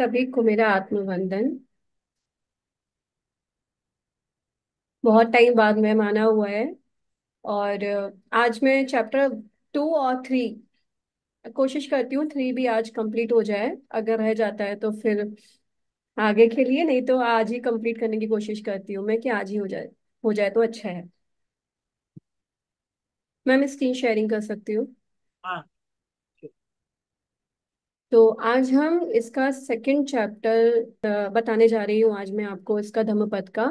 सभी को मेरा आत्मवंदन बहुत टाइम बाद में माना हुआ है और आज मैं चैप्टर टू और थ्री कोशिश करती हूँ थ्री भी आज कंप्लीट हो जाए अगर रह जाता है तो फिर आगे के लिए नहीं तो आज ही कंप्लीट करने की कोशिश करती हूँ मैं कि आज ही हो जाए हो जाए तो अच्छा है मैम स्क्रीन शेयरिंग कर सकती हूँ हाँ तो आज हम इसका सेकंड चैप्टर बताने जा रही हूँ आज मैं आपको इसका धम्मपद का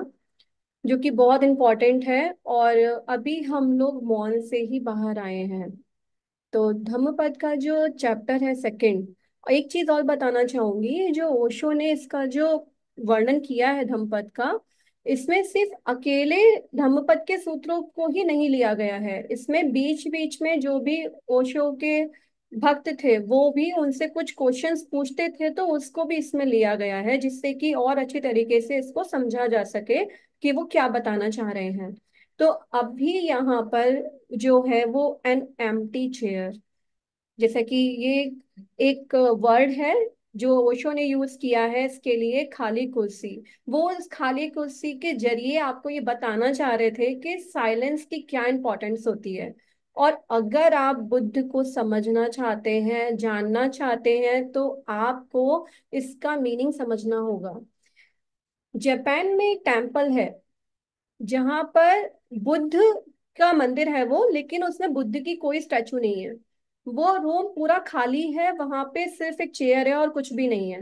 जो कि बहुत इम्पॉर्टेंट है और अभी हम लोग मॉल से ही बाहर आए हैं तो धम्मपद का जो चैप्टर है सेकंड एक चीज और बताना चाहूंगी जो ओशो ने इसका जो वर्णन किया है धम्मपद का इसमें सिर्फ अकेले धम्मपद के सूत्रों को ही नहीं लिया गया है इसमें बीच बीच में जो भी ओशो के भक्त थे वो भी उनसे कुछ क्वेश्चंस पूछते थे तो उसको भी इसमें लिया गया है जिससे कि और अच्छी तरीके से इसको समझा जा सके कि वो क्या बताना चाह रहे हैं तो अभी यहाँ पर जो है वो एन एम टी चेयर जैसे कि ये एक वर्ड है जो ओशो ने यूज किया है इसके लिए खाली कुर्सी वो इस खाली कुर्सी के जरिए आपको ये बताना चाह रहे थे कि साइलेंस की क्या इंपॉर्टेंस होती है और अगर आप बुद्ध को समझना चाहते हैं जानना चाहते हैं तो आपको इसका मीनिंग समझना होगा जापान में एक टेम्पल है जहां पर बुद्ध का मंदिर है वो लेकिन उसमें बुद्ध की कोई स्टैचू नहीं है वो रूम पूरा खाली है वहां पे सिर्फ एक चेयर है और कुछ भी नहीं है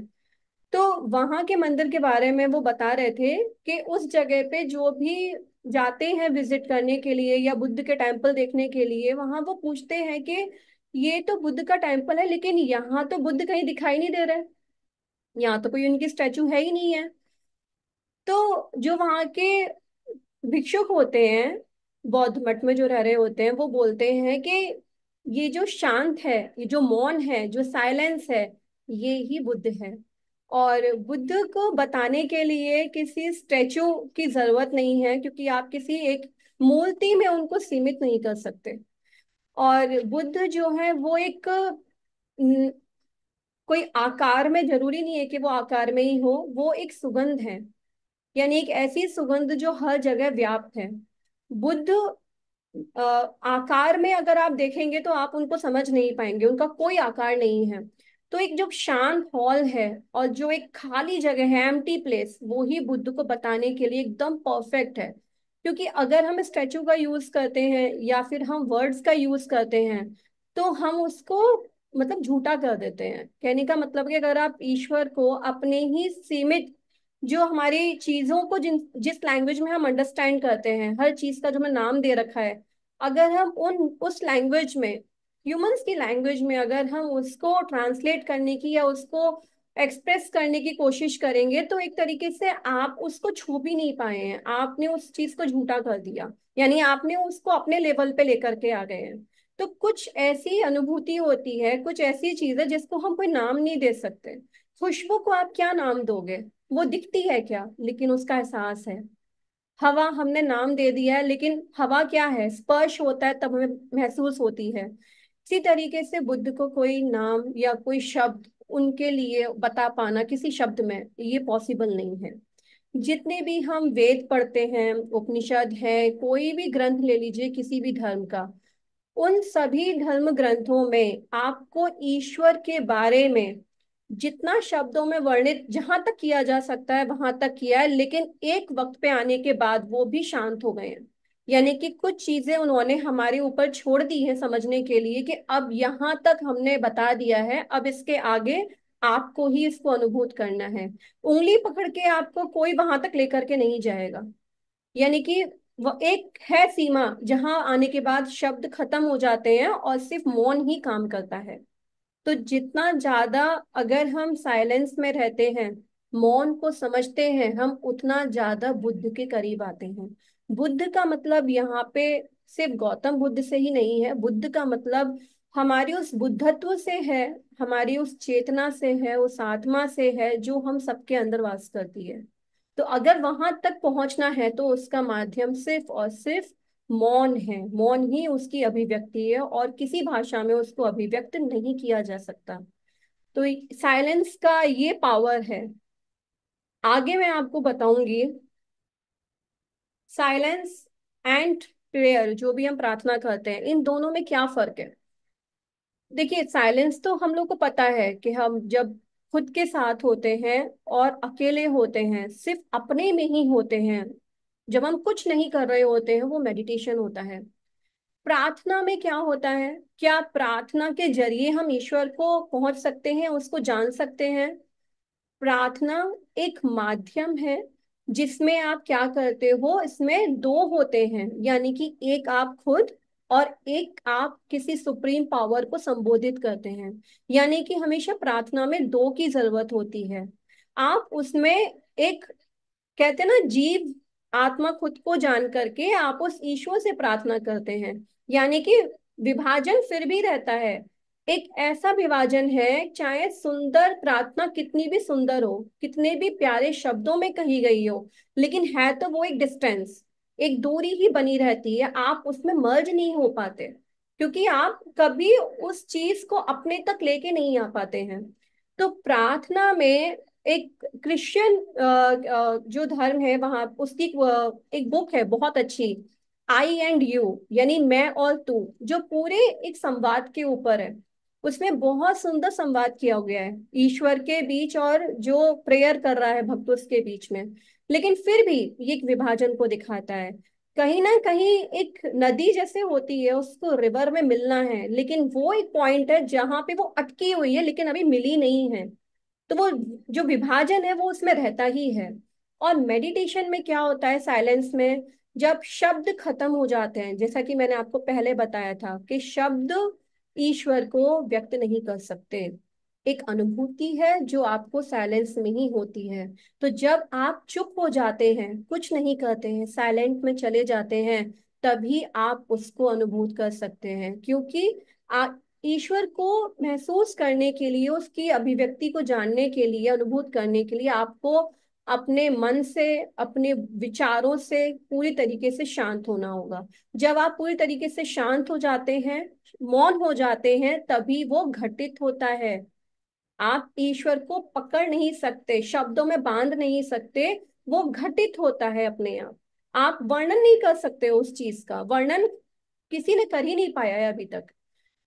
तो वहां के मंदिर के बारे में वो बता रहे थे कि उस जगह पे जो भी जाते हैं विजिट करने के लिए या बुद्ध के टेम्पल देखने के लिए वहां वो पूछते हैं कि ये तो बुद्ध का टेम्पल है लेकिन यहाँ तो बुद्ध कहीं दिखाई नहीं दे रहा है यहाँ तो कोई उनकी स्टैचू है ही नहीं है तो जो वहाँ के भिक्षुक होते हैं बौद्ध मठ में जो रह रहे होते हैं वो बोलते हैं कि ये जो शांत है ये जो मौन है जो साइलेंस है ये ही बुद्ध है और बुद्ध को बताने के लिए किसी स्टैचू की जरूरत नहीं है क्योंकि आप किसी एक मूर्ति में उनको सीमित नहीं कर सकते और बुद्ध जो है वो एक कोई आकार में जरूरी नहीं है कि वो आकार में ही हो वो एक सुगंध है यानी एक ऐसी सुगंध जो हर जगह व्याप्त है बुद्ध आकार में अगर आप देखेंगे तो आप उनको समझ नहीं पाएंगे उनका कोई आकार नहीं है तो एक जो शांत हॉल है और जो एक खाली जगह है एम्प्टी प्लेस वो ही बुद्ध को बताने के लिए एकदम परफेक्ट है क्योंकि अगर हम स्टैचू का यूज करते हैं या फिर हम वर्ड्स का यूज करते हैं तो हम उसको मतलब झूठा कर देते हैं कहने का मतलब कि अगर आप ईश्वर को अपने ही सीमित जो हमारी चीजों को जिन जिस लैंग्वेज में हम अंडरस्टैंड करते हैं हर चीज का जो हमें नाम दे रखा है अगर हम उन उस लैंग्वेज में ह्यूमंस की लैंग्वेज में अगर हम उसको ट्रांसलेट करने की या उसको एक्सप्रेस करने की कोशिश करेंगे तो एक तरीके से आप उसको छू भी नहीं पाए हैं आपने उस चीज को झूठा कर दिया यानी आपने उसको अपने लेवल पे लेकर के आ गए हैं तो कुछ ऐसी अनुभूति होती है कुछ ऐसी चीज है जिसको हम कोई नाम नहीं दे सकते खुशबू को आप क्या नाम दोगे वो दिखती है क्या लेकिन उसका एहसास है हवा हमने नाम दे दिया है लेकिन हवा क्या है स्पर्श होता है तब हमें महसूस होती है इसी तरीके से बुद्ध को कोई नाम या कोई शब्द उनके लिए बता पाना किसी शब्द में ये पॉसिबल नहीं है जितने भी हम वेद पढ़ते हैं उपनिषद है कोई भी ग्रंथ ले लीजिए किसी भी धर्म का उन सभी धर्म ग्रंथों में आपको ईश्वर के बारे में जितना शब्दों में वर्णित जहां तक किया जा सकता है वहां तक किया है लेकिन एक वक्त पे आने के बाद वो भी शांत हो गए हैं यानी कि कुछ चीजें उन्होंने हमारे ऊपर छोड़ दी है समझने के लिए कि अब यहाँ तक हमने बता दिया है अब इसके आगे आपको ही इसको अनुभूत करना है उंगली पकड़ के आपको कोई वहां तक लेकर के नहीं जाएगा यानी कि वह एक है सीमा जहां आने के बाद शब्द खत्म हो जाते हैं और सिर्फ मौन ही काम करता है तो जितना ज्यादा अगर हम साइलेंस में रहते हैं मौन को समझते हैं हम उतना ज्यादा बुद्ध के करीब आते हैं बुद्ध का मतलब यहाँ पे सिर्फ गौतम बुद्ध से ही नहीं है बुद्ध का मतलब हमारी उस बुद्धत्व से है हमारी उस चेतना से है उस आत्मा से है जो हम सबके अंदर वास करती है तो अगर वहां तक पहुंचना है तो उसका माध्यम सिर्फ और सिर्फ मौन है मौन ही उसकी अभिव्यक्ति है और किसी भाषा में उसको अभिव्यक्त नहीं किया जा सकता तो साइलेंस का ये पावर है आगे मैं आपको बताऊंगी साइलेंस एंड प्रेयर जो भी हम प्रार्थना करते हैं इन दोनों में क्या फर्क है देखिए साइलेंस तो हम लोग को पता है कि हम जब खुद के साथ होते हैं और अकेले होते हैं सिर्फ अपने में ही होते हैं जब हम कुछ नहीं कर रहे होते हैं वो मेडिटेशन होता है प्रार्थना में क्या होता है क्या प्रार्थना के जरिए हम ईश्वर को पहुंच सकते हैं उसको जान सकते हैं प्रार्थना एक माध्यम है जिसमें आप क्या करते हो इसमें दो होते हैं यानी कि एक आप खुद और एक आप किसी सुप्रीम पावर को संबोधित करते हैं यानी कि हमेशा प्रार्थना में दो की जरूरत होती है आप उसमें एक कहते हैं ना जीव आत्मा खुद को जान करके आप उस ईश्वर से प्रार्थना करते हैं यानी कि विभाजन फिर भी रहता है एक ऐसा विभाजन है चाहे सुंदर प्रार्थना कितनी भी सुंदर हो कितने भी प्यारे शब्दों में कही गई हो लेकिन है तो वो एक डिस्टेंस एक दूरी ही बनी रहती है आप उसमें मर्ज नहीं हो पाते क्योंकि आप कभी उस चीज को अपने तक लेके नहीं आ पाते हैं तो प्रार्थना में एक क्रिश्चियन जो धर्म है वहां उसकी एक बुक है बहुत अच्छी आई एंड यू यानी मैं और तू जो पूरे एक संवाद के ऊपर है उसमें बहुत सुंदर संवाद किया गया है ईश्वर के बीच और जो प्रेयर कर रहा है भक्त उसके बीच में लेकिन फिर भी ये एक विभाजन को दिखाता है कहीं ना कहीं एक नदी जैसे होती है उसको रिवर में मिलना है लेकिन वो एक पॉइंट है जहां पे वो अटकी हुई है लेकिन अभी मिली नहीं है तो वो जो विभाजन है वो उसमें रहता ही है और मेडिटेशन में क्या होता है साइलेंस में जब शब्द खत्म हो जाते हैं जैसा कि मैंने आपको पहले बताया था कि शब्द ईश्वर को व्यक्त नहीं कर सकते एक अनुभूति है जो आपको साइलेंस में ही होती है तो जब आप चुप हो जाते हैं कुछ नहीं कहते हैं साइलेंट में चले जाते हैं तभी आप उसको अनुभूत कर सकते हैं क्योंकि ईश्वर को महसूस करने के लिए उसकी अभिव्यक्ति को जानने के लिए अनुभूत करने के लिए आपको अपने मन से अपने विचारों से पूरी तरीके से शांत होना होगा जब आप पूरी तरीके से शांत हो जाते हैं मौन हो जाते हैं तभी वो घटित होता है आप ईश्वर को पकड़ नहीं सकते शब्दों में बांध नहीं सकते वो घटित होता है अपने आप आप वर्णन नहीं कर सकते उस चीज का वर्णन किसी ने कर ही नहीं पाया है अभी तक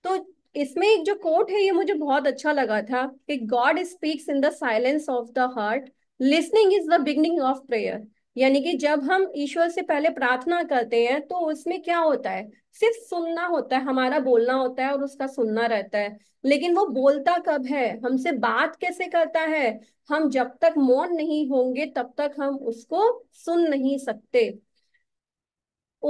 तो इसमें एक जो कोट है ये मुझे बहुत अच्छा लगा था कि God speaks in the silence of the heart listening is the beginning of prayer यानी कि जब हम ईश्वर से पहले प्रार्थना करते हैं तो उसमें क्या होता है सिर्फ सुनना होता है हमारा बोलना होता है और उसका सुनना रहता है लेकिन वो बोलता कब है हमसे बात कैसे करता है हम जब तक मौन नहीं होंगे तब तक हम उसको सुन नहीं सकते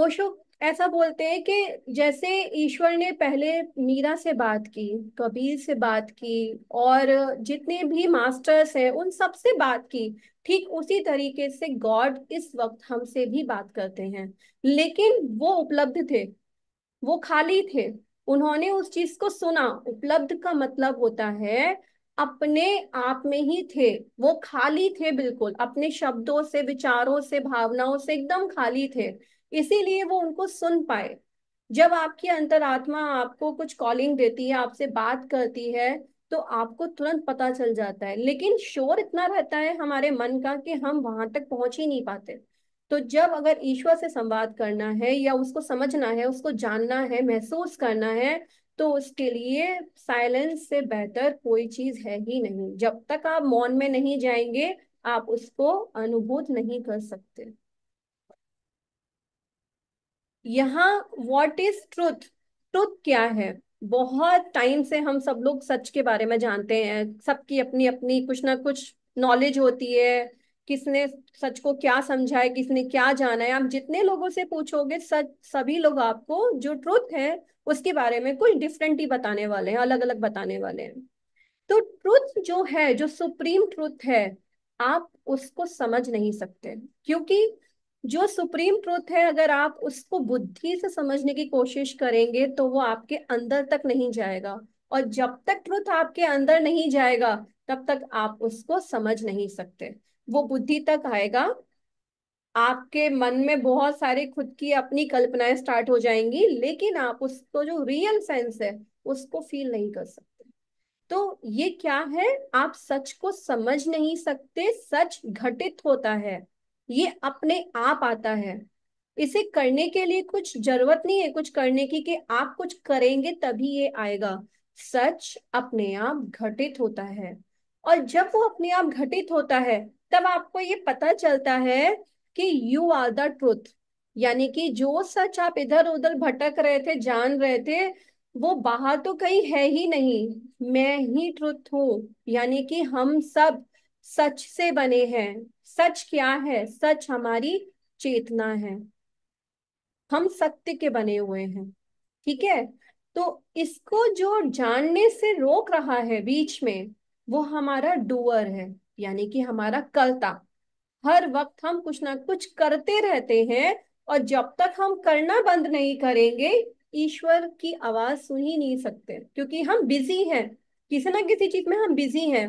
ओशो ऐसा बोलते हैं कि जैसे ईश्वर ने पहले मीरा से बात की कबीर से बात की और जितने भी मास्टर्स हैं उन सब से बात की ठीक उसी तरीके से गॉड इस वक्त हमसे भी बात करते हैं लेकिन वो उपलब्ध थे वो खाली थे उन्होंने उस चीज को सुना उपलब्ध का मतलब होता है अपने आप में ही थे वो खाली थे बिल्कुल अपने शब्दों से विचारों से भावनाओं से एकदम खाली थे इसीलिए वो उनको सुन पाए जब आपकी अंतरात्मा आपको कुछ कॉलिंग देती है आपसे बात करती है तो आपको तुरंत पता चल जाता है लेकिन शोर इतना रहता है हमारे मन का कि हम वहां तक पहुंच ही नहीं पाते तो जब अगर ईश्वर से संवाद करना है या उसको समझना है उसको जानना है महसूस करना है तो उसके लिए साइलेंस से बेहतर कोई चीज है ही नहीं जब तक आप मौन में नहीं जाएंगे आप उसको अनुभूत नहीं कर सकते यहाँ वॉट इज ट्रुथ ट्रुथ क्या है बहुत टाइम से हम सब लोग सच के बारे में जानते हैं सबकी अपनी अपनी कुछ ना कुछ नॉलेज होती है किसने सच को क्या समझा है किसने क्या जाना है आप जितने लोगों से पूछोगे सच सभी लोग आपको जो ट्रुथ है उसके बारे में कुछ डिफरेंट ही बताने वाले हैं अलग अलग बताने वाले हैं तो ट्रुथ जो है जो सुप्रीम ट्रुथ है आप उसको समझ नहीं सकते क्योंकि जो सुप्रीम ट्रुथ है अगर आप उसको बुद्धि से समझने की कोशिश करेंगे तो वो आपके अंदर तक नहीं जाएगा और जब तक ट्रुथ आपके अंदर नहीं जाएगा तब तक आप उसको समझ नहीं सकते वो बुद्धि तक आएगा आपके मन में बहुत सारे खुद की अपनी कल्पनाएं स्टार्ट हो जाएंगी लेकिन आप उसको जो रियल सेंस है उसको फील नहीं कर सकते तो ये क्या है आप सच को समझ नहीं सकते सच घटित होता है ये अपने आप आता है इसे करने के लिए कुछ जरूरत नहीं है कुछ करने की कि आप कुछ करेंगे तभी ये आएगा सच अपने आप घटित होता है और जब वो अपने आप घटित होता है तब आपको ये पता चलता है कि यू आर द ट्रुथ यानी कि जो सच आप इधर उधर भटक रहे थे जान रहे थे वो बाहर तो कहीं है ही नहीं मैं ही ट्रुथ हूँ यानी कि हम सब सच से बने हैं सच क्या है सच हमारी चेतना है हम सत्य के बने हुए हैं ठीक है तो इसको जो जानने से रोक रहा है बीच में वो हमारा डूअर है यानी कि हमारा कर्ता हर वक्त हम कुछ ना कुछ करते रहते हैं और जब तक हम करना बंद नहीं करेंगे ईश्वर की आवाज सुन ही नहीं सकते क्योंकि हम बिजी हैं किसी ना किसी चीज में हम बिजी हैं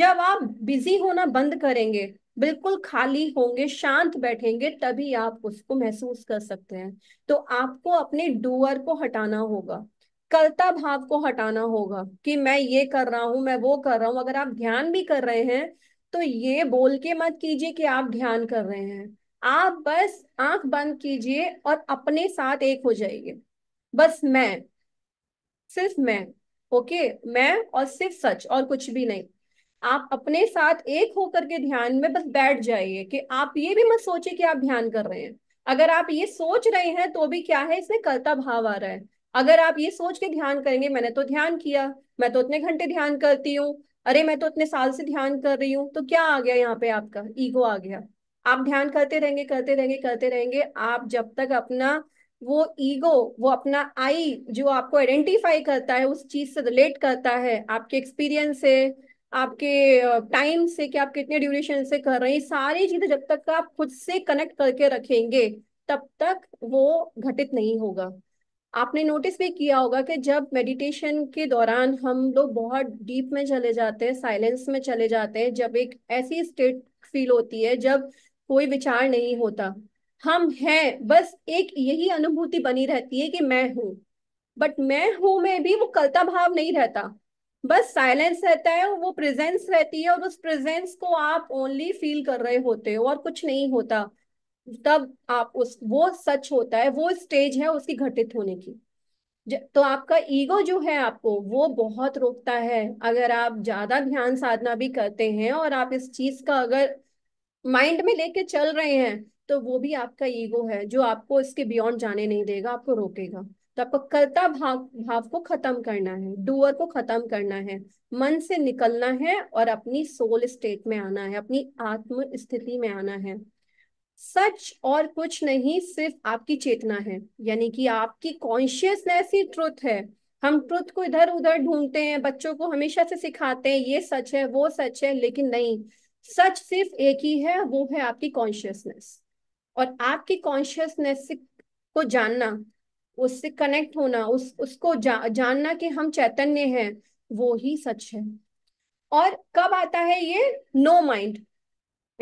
जब आप बिजी होना बंद करेंगे बिल्कुल खाली होंगे शांत बैठेंगे तभी आप उसको महसूस कर सकते हैं तो आपको अपने डूअर को हटाना होगा कर्ता भाव को हटाना होगा कि मैं ये कर रहा हूं मैं वो कर रहा हूं अगर आप ध्यान भी कर रहे हैं तो ये बोल के मत कीजिए कि आप ध्यान कर रहे हैं आप बस आंख बंद कीजिए और अपने साथ एक हो जाइए बस मैं सिर्फ मैं ओके मैं और सिर्फ सच और कुछ भी नहीं आप अपने साथ एक होकर के ध्यान में बस बैठ जाइए कि आप ये भी मत सोचे कि आप ध्यान कर रहे हैं अगर आप ये सोच रहे हैं तो भी क्या है इसमें कर्ता भाव आ रहा है अगर आप ये सोच के ध्यान करेंगे मैंने तो ध्यान किया मैं तो उतने घंटे ध्यान करती हूँ अरे मैं तो इतने साल से ध्यान कर रही हूँ तो क्या आ गया यहाँ पे आपका ईगो आ गया आप ध्यान करते रहेंगे करते रहेंगे करते रहेंगे आप जब तक अपना वो ईगो वो अपना आई जो आपको आइडेंटिफाई करता है उस चीज से रिलेट करता है आपके एक्सपीरियंस से आपके टाइम से कि आप कितने ड्यूरेशन से कर रहे हैं सारी चीजें जब तक आप खुद से कनेक्ट करके रखेंगे तब तक वो घटित नहीं होगा आपने नोटिस भी किया होगा कि जब मेडिटेशन के दौरान हम लोग बहुत डीप में चले जाते हैं साइलेंस में चले जाते हैं जब एक ऐसी स्टेट फील होती है जब कोई विचार नहीं होता हम हैं बस एक यही अनुभूति बनी रहती है कि मैं हूं बट मैं हूं में भी वो कलता भाव नहीं रहता बस साइलेंस रहता है वो प्रेजेंस रहती है और उस प्रेजेंस को आप ओनली फील कर रहे होते हो और कुछ नहीं होता तब आप उस वो सच होता है वो स्टेज है उसकी घटित होने की तो आपका ईगो जो है आपको वो बहुत रोकता है अगर आप ज्यादा ध्यान साधना भी करते हैं और आप इस चीज का अगर माइंड में लेके चल रहे हैं तो वो भी आपका ईगो है जो आपको इसके बियॉन्ड जाने नहीं देगा आपको रोकेगा तो आपको कर्ता भाव भाव को खत्म करना है डूअर को खत्म करना है मन से निकलना है और अपनी सोल स्टेट में आना है अपनी आत्म स्थिति में आना है सच और कुछ नहीं सिर्फ आपकी चेतना है यानी कि आपकी कॉन्शियसनेस ही ट्रुथ है हम ट्रुथ को इधर उधर ढूंढते हैं बच्चों को हमेशा से सिखाते हैं ये सच है वो सच है लेकिन नहीं सच सिर्फ एक ही है वो है आपकी कॉन्शियसनेस और आपकी कॉन्शियसनेस को जानना उससे कनेक्ट होना उस उसको जा, जानना कि हम चैतन्य हैं वो ही सच है और कब आता है ये नो माइंड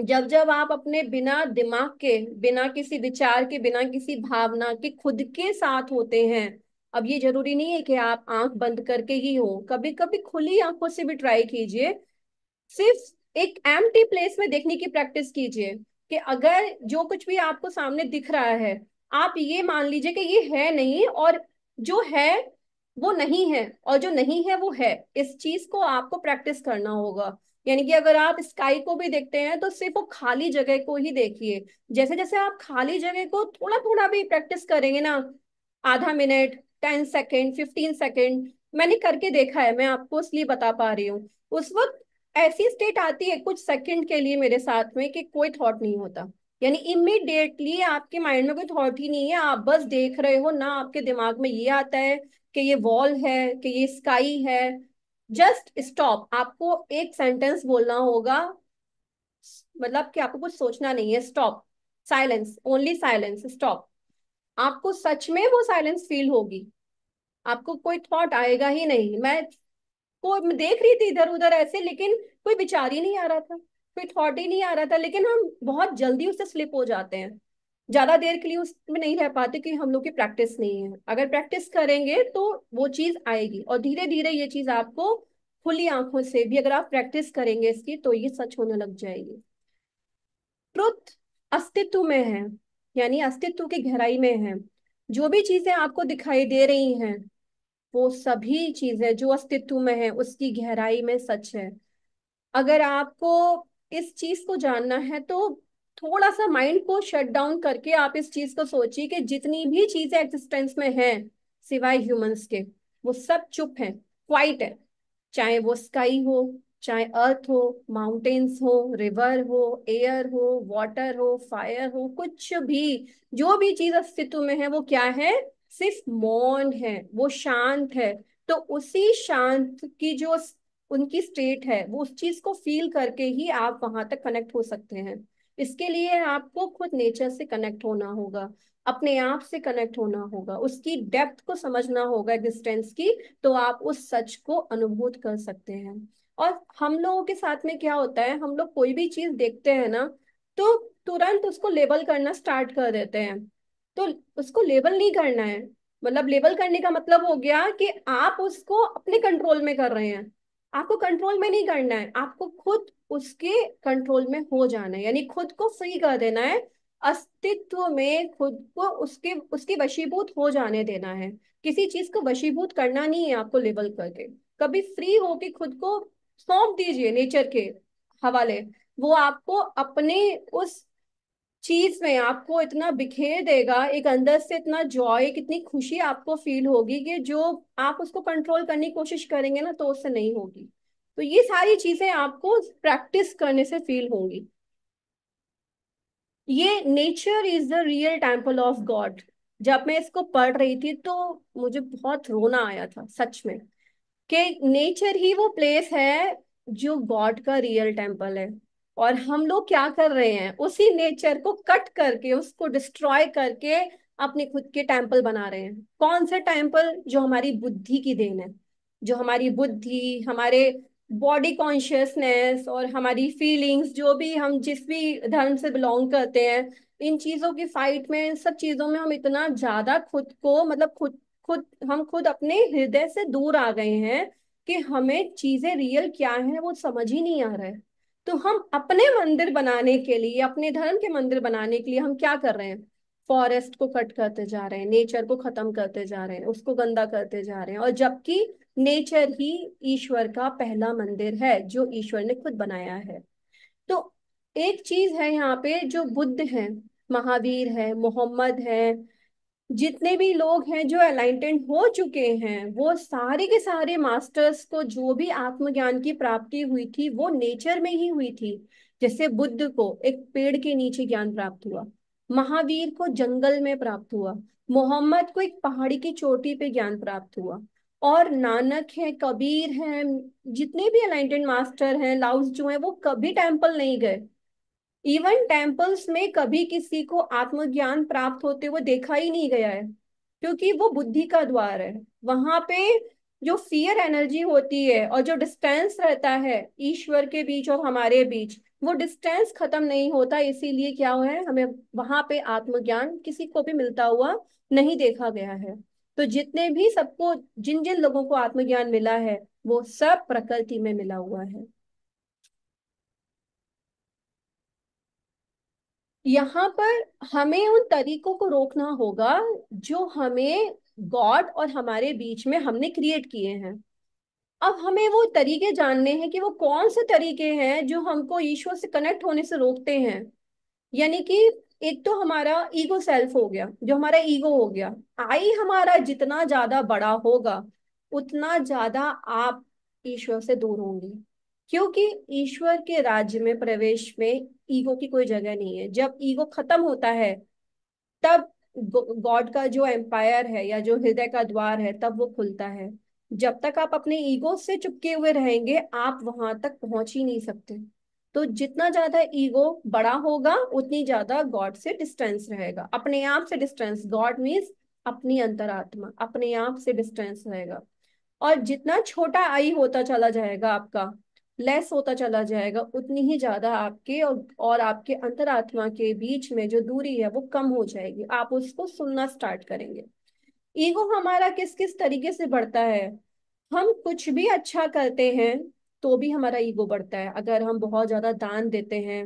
जब जब आप अपने बिना दिमाग के बिना किसी विचार के बिना किसी भावना के खुद के साथ होते हैं अब ये जरूरी नहीं है कि आप आंख बंद करके ही हो कभी कभी खुली आंखों से भी ट्राई कीजिए सिर्फ एक एम्प्टी प्लेस में देखने की प्रैक्टिस कीजिए कि अगर जो कुछ भी आपको सामने दिख रहा है आप ये मान लीजिए कि ये है नहीं और जो है वो नहीं है और जो नहीं है वो है इस चीज को आपको प्रैक्टिस करना होगा यानी कि अगर आप स्काई को भी देखते हैं तो सिर्फ वो खाली जगह को ही देखिए जैसे जैसे आप खाली जगह को थोड़ा थोड़ा भी प्रैक्टिस करेंगे ना आधा minute ten second fifteen second मैंने करके देखा है मैं आपको इसलिए बता पा रही हूँ उस वक्त ऐसी स्टेट आती है कुछ सेकंड के लिए मेरे साथ में कि कोई थॉट नहीं होता यानी इमिडिएटली आपके माइंड में कोई थॉट ही नहीं है आप बस देख रहे हो ना आपके दिमाग में ये आता है कि ये वॉल है कि ये स्काई है जस्ट स्टॉप आपको एक सेंटेंस बोलना होगा मतलब कि आपको कुछ सोचना नहीं है stop silence only silence stop आपको सच में वो साइलेंस फील होगी आपको कोई थॉट आएगा ही नहीं मैं को देख रही थी इधर उधर ऐसे लेकिन कोई विचार ही नहीं आ रहा था कोई थॉट ही नहीं आ रहा था लेकिन हम बहुत जल्दी उससे स्लिप हो जाते हैं ज्यादा देर के लिए उसमें नहीं रह पाते कि हम लोग की प्रैक्टिस नहीं है अगर प्रैक्टिस करेंगे तो वो चीज आएगी और धीरे धीरे ये चीज आपको खुली आंखों से भी अगर आप प्रैक्टिस करेंगे इसकी तो ये सच होने लग जाएगी ट्रुथ अस्तित्व में है यानी अस्तित्व की गहराई में है जो भी चीजें आपको दिखाई दे रही हैं वो सभी चीजें जो अस्तित्व में है उसकी गहराई में सच है अगर आपको इस चीज को जानना है तो थोड़ा सा माइंड को शट डाउन करके आप इस चीज को सोचिए कि जितनी भी चीजें एग्जिस्टेंस में हैं सिवाय ह्यूमंस के वो सब चुप हैं क्वाइट है चाहे वो स्काई हो चाहे अर्थ हो माउंटेन्स हो रिवर हो एयर हो वाटर हो फायर हो कुछ भी जो भी चीज अस्तित्व में है वो क्या है सिर्फ मौन है वो शांत है तो उसी शांत की जो उनकी स्टेट है वो उस चीज को फील करके ही आप वहां तक कनेक्ट हो सकते हैं इसके लिए आपको खुद नेचर से कनेक्ट होना होगा अपने आप से कनेक्ट होना होगा उसकी डेप्थ को समझना होगा एग्जिस्टेंस की तो आप उस सच को अनुभूत कर सकते हैं और हम लोगों के साथ में क्या होता है हम लोग कोई भी चीज देखते हैं ना तो तुरंत उसको लेबल करना स्टार्ट कर देते हैं तो उसको लेबल नहीं करना है मतलब लेबल करने का मतलब हो गया कि आप उसको अपने कंट्रोल में कर रहे हैं आपको कंट्रोल में नहीं करना है आपको खुद उसके कंट्रोल में हो जाना है यानी खुद को फ्री कर देना है अस्तित्व में खुद को उसके उसके वशीभूत हो जाने देना है किसी चीज को वशीभूत करना नहीं है आपको लेवल करके कभी फ्री हो के खुद को सौंप दीजिए नेचर के हवाले वो आपको अपने उस चीज में आपको इतना बिखेर देगा एक अंदर से इतना जॉय कितनी खुशी आपको फील होगी कि जो आप उसको कंट्रोल करने की कोशिश करेंगे ना तो उससे नहीं होगी तो ये सारी चीजें आपको प्रैक्टिस करने से फील होंगी ये nature is the real temple of God जब मैं इसको पढ़ रही थी तो मुझे बहुत रोना आया था सच में कि नेचर ही वो प्लेस है जो गॉड का रियल टेम्पल है और हम लोग क्या कर रहे हैं उसी नेचर को कट करके उसको डिस्ट्रॉय करके अपने खुद के टेम्पल बना रहे हैं कौन से टेम्पल जो हमारी बुद्धि की देन है जो हमारी बुद्धि हमारे बॉडी कॉन्शियसनेस और हमारी फीलिंग्स जो भी हम जिस भी धर्म से बिलोंग करते हैं इन चीजों की फाइट में इन सब चीजों में हम इतना ज्यादा खुद को मतलब खुद खुद हम खुद अपने हृदय से दूर आ गए हैं कि हमें चीजें रियल क्या है वो समझ ही नहीं आ रहा है तो हम अपने मंदिर बनाने के लिए अपने धर्म के मंदिर बनाने के लिए हम क्या कर रहे हैं फॉरेस्ट को कट करते जा रहे हैं नेचर को खत्म करते जा रहे हैं उसको गंदा करते जा रहे हैं और जबकि नेचर ही ईश्वर का पहला मंदिर है जो ईश्वर ने खुद बनाया है तो एक चीज है यहाँ पे जो बुद्ध है महावीर है मोहम्मद है जितने भी लोग हैं जो अलाइंटेड हो चुके हैं वो सारे के सारे मास्टर्स को जो भी आत्मज्ञान की प्राप्ति हुई थी वो नेचर में ही हुई थी जैसे बुद्ध को एक पेड़ के नीचे ज्ञान प्राप्त हुआ महावीर को जंगल में प्राप्त हुआ मोहम्मद को एक पहाड़ी की चोटी पे ज्ञान प्राप्त हुआ और नानक है कबीर है जितने भी अलाइंटेड मास्टर हैं लाउस जो है वो कभी टेम्पल नहीं गए इवन टेम्पल्स में कभी किसी को आत्मज्ञान प्राप्त होते हुए देखा ही नहीं गया है क्योंकि वो बुद्धि का द्वार है वहां पे जो फियर एनर्जी होती है और जो डिस्टेंस रहता है ईश्वर के बीच और हमारे बीच वो डिस्टेंस खत्म नहीं होता इसीलिए क्या हुआ है हमें वहां पे आत्मज्ञान किसी को भी मिलता हुआ नहीं देखा गया है तो जितने भी सबको जिन जिन लोगों को आत्मज्ञान मिला है वो सब प्रकृति में मिला हुआ है यहाँ पर हमें उन तरीकों को रोकना होगा जो हमें गॉड और हमारे बीच में हमने क्रिएट किए हैं अब हमें वो तरीके जानने हैं कि वो कौन से तरीके हैं जो हमको ईश्वर से कनेक्ट होने से रोकते हैं यानी कि एक तो हमारा ईगो सेल्फ हो गया जो हमारा ईगो हो गया आई हमारा जितना ज्यादा बड़ा होगा उतना ज्यादा आप ईश्वर से दूर होंगे क्योंकि ईश्वर के राज्य में प्रवेश में ईगो की कोई जगह नहीं है जब ईगो खत्म होता है तब गॉड का जो एम्पायर है या जो हृदय का द्वार है तब वो खुलता है जब तक आप अपने ईगो से चुपके हुए रहेंगे आप वहां तक पहुंच ही नहीं सकते तो जितना ज्यादा ईगो बड़ा होगा उतनी ज्यादा गॉड से डिस्टेंस रहेगा अपने आप से डिस्टेंस गॉड मीन्स अपनी अंतरात्मा अपने आप से डिस्टेंस रहेगा और जितना छोटा आई होता चला जाएगा आपका लेस होता चला जाएगा उतनी ही ज्यादा आपके और, और आपके अंतरात्मा के बीच में जो दूरी है वो कम हो जाएगी आप उसको सुनना स्टार्ट करेंगे ईगो हमारा किस किस तरीके से बढ़ता है हम कुछ भी अच्छा करते हैं तो भी हमारा ईगो बढ़ता है अगर हम बहुत ज्यादा दान देते हैं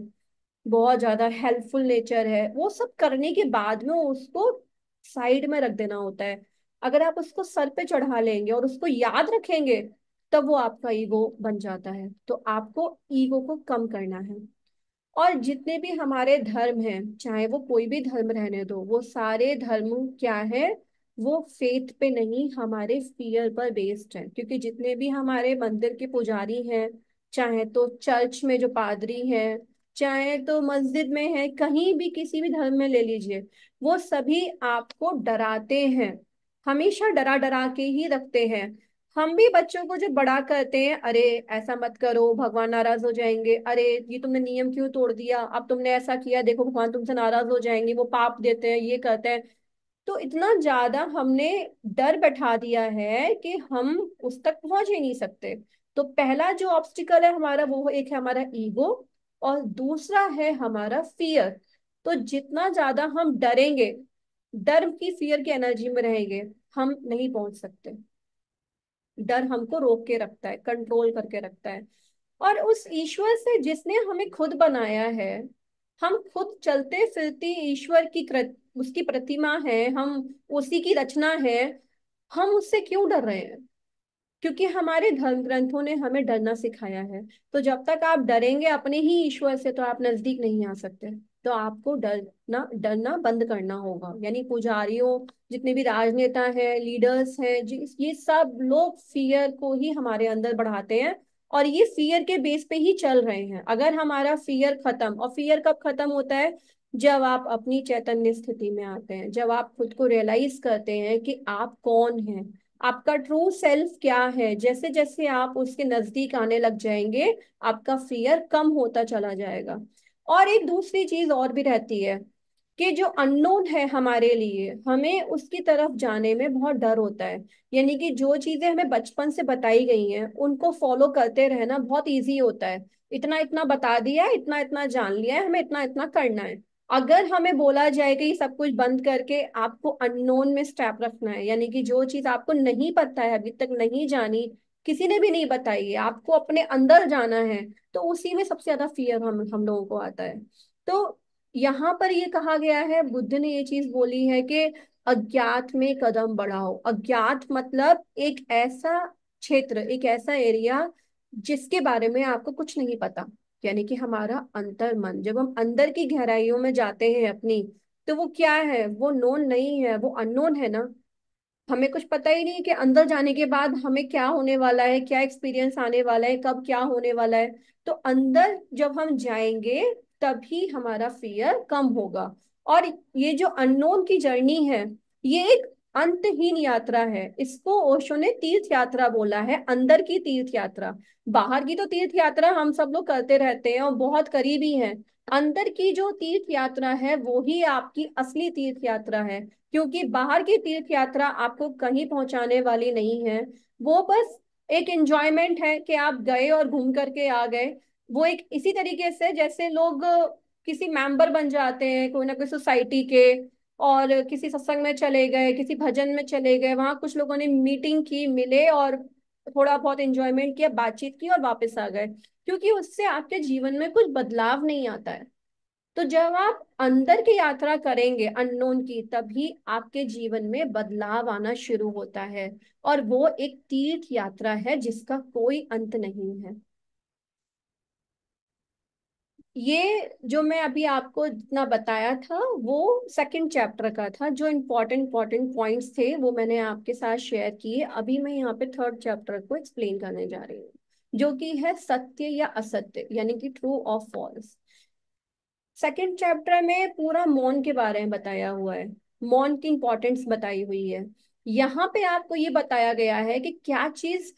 बहुत ज्यादा हेल्पफुल नेचर है वो सब करने के बाद में उसको साइड में रख देना होता है अगर आप उसको सर पे चढ़ा लेंगे और उसको याद रखेंगे तब वो आपका ईगो बन जाता है तो आपको ईगो को कम करना है और जितने भी हमारे धर्म हैं चाहे वो कोई भी धर्म रहने दो वो सारे धर्म क्या है वो फेथ पे नहीं हमारे फियर पर बेस्ड है क्योंकि जितने भी हमारे मंदिर के पुजारी हैं चाहे तो चर्च में जो पादरी हैं चाहे तो मस्जिद में है कहीं भी किसी भी धर्म में ले लीजिए वो सभी आपको डराते हैं हमेशा डरा डरा के ही रखते हैं हम भी बच्चों को जो बड़ा करते हैं अरे ऐसा मत करो भगवान नाराज हो जाएंगे अरे ये तुमने नियम क्यों तोड़ दिया अब तुमने ऐसा किया देखो भगवान तुमसे नाराज हो जाएंगे वो पाप देते हैं ये करते हैं तो इतना ज्यादा हमने डर बैठा दिया है कि हम उस तक पहुंच ही नहीं सकते तो पहला जो ऑब्स्टिकल है हमारा वो एक है हमारा ईगो और दूसरा है हमारा फियर तो जितना ज्यादा हम डरेंगे डर की फियर की एनर्जी में रहेंगे हम नहीं पहुंच सकते डर हमको रोक के रखता है कंट्रोल करके रखता है और उस ईश्वर से जिसने हमें खुद बनाया है हम खुद चलते फिरते ईश्वर की उसकी प्रतिमा है हम उसी की रचना है हम उससे क्यों डर रहे हैं क्योंकि हमारे धर्म ग्रंथों ने हमें डरना सिखाया है तो जब तक आप डरेंगे अपने ही ईश्वर से तो आप नजदीक नहीं आ सकते तो आपको डरना डरना बंद करना होगा यानी पुजारियों जितने भी राजनेता हैं लीडर्स हैं ये सब लोग फियर को ही हमारे अंदर बढ़ाते हैं और ये फियर के बेस पे ही चल रहे हैं अगर हमारा फियर खत्म और फियर कब खत्म होता है जब आप अपनी चैतन्य स्थिति में आते हैं जब आप खुद को रियलाइज करते हैं कि आप कौन हैं आपका ट्रू सेल्फ क्या है जैसे जैसे आप उसके नजदीक आने लग जाएंगे आपका फियर कम होता चला जाएगा और एक दूसरी चीज और भी रहती है कि जो अननोन है हमारे लिए हमें उसकी तरफ जाने में बहुत डर होता है यानी कि जो चीजें हमें बचपन से बताई गई हैं उनको फॉलो करते रहना बहुत इजी होता है इतना इतना बता दिया है इतना इतना जान लिया है हमें इतना इतना करना है अगर हमें बोला जाए कि सब कुछ बंद करके आपको अननोन में स्टेप रखना है यानी कि जो चीज आपको नहीं पता है अभी तक नहीं जानी किसी ने भी नहीं बताई है आपको अपने अंदर जाना है तो उसी में सबसे ज्यादा फियर हम हम लोगों को आता है तो यहाँ पर ये कहा गया है बुद्ध ने ये चीज बोली है कि अज्ञात में कदम बढ़ाओ अज्ञात मतलब एक ऐसा क्षेत्र एक ऐसा एरिया जिसके बारे में आपको कुछ नहीं पता यानी कि हमारा अंतर मन जब हम अंदर की गहराइयों में जाते हैं अपनी तो वो क्या है वो नोन नहीं है वो अननोन है ना हमें कुछ पता ही नहीं कि अंदर जाने के बाद हमें क्या होने वाला है क्या एक्सपीरियंस आने वाला है कब क्या होने वाला है तो अंदर जब हम जाएंगे तभी हमारा फियर कम होगा और ये जो अननोन की जर्नी है ये एक अंतहीन यात्रा है इसको ओशो ने तीर्थ यात्रा बोला है अंदर की तीर्थ यात्रा बाहर की तो तीर्थ यात्रा हम सब लोग करते रहते हैं और बहुत करीबी है अंदर की जो तीर्थ यात्रा है वो ही आपकी असली तीर्थ यात्रा है क्योंकि बाहर की तीर्थ यात्रा आपको कहीं पहुंचाने वाली नहीं है वो बस एक एंजॉयमेंट है कि आप गए और घूम करके आ गए वो एक इसी तरीके से जैसे लोग किसी मेंबर बन जाते हैं कोई ना कोई सोसाइटी के और किसी सत्संग में चले गए किसी भजन में चले गए वहां कुछ लोगों ने मीटिंग की मिले और थोड़ा बहुत एंजॉयमेंट किया बातचीत की और वापस आ गए क्योंकि उससे आपके जीवन में कुछ बदलाव नहीं आता है तो जब आप अंदर की यात्रा करेंगे अननोन की तभी आपके जीवन में बदलाव आना शुरू होता है और वो एक तीर्थ यात्रा है जिसका कोई अंत नहीं है ये जो मैं अभी आपको जितना बताया था वो सेकंड चैप्टर का था जो इम्पोर्टेंट इम्पोर्टेंट पॉइंट्स थे वो मैंने आपके साथ शेयर किए अभी मैं यहाँ पे थर्ड चैप्टर को एक्सप्लेन करने जा रही हूँ जो कि है सत्य या असत्य यानी कि ट्रू और फॉल्स सेकेंड चैप्टर में पूरा मौन के बारे में बताया हुआ है मौन की इंपॉर्टेंस बताई हुई है यहाँ पे आपको ये बताया गया है कि क्या चीज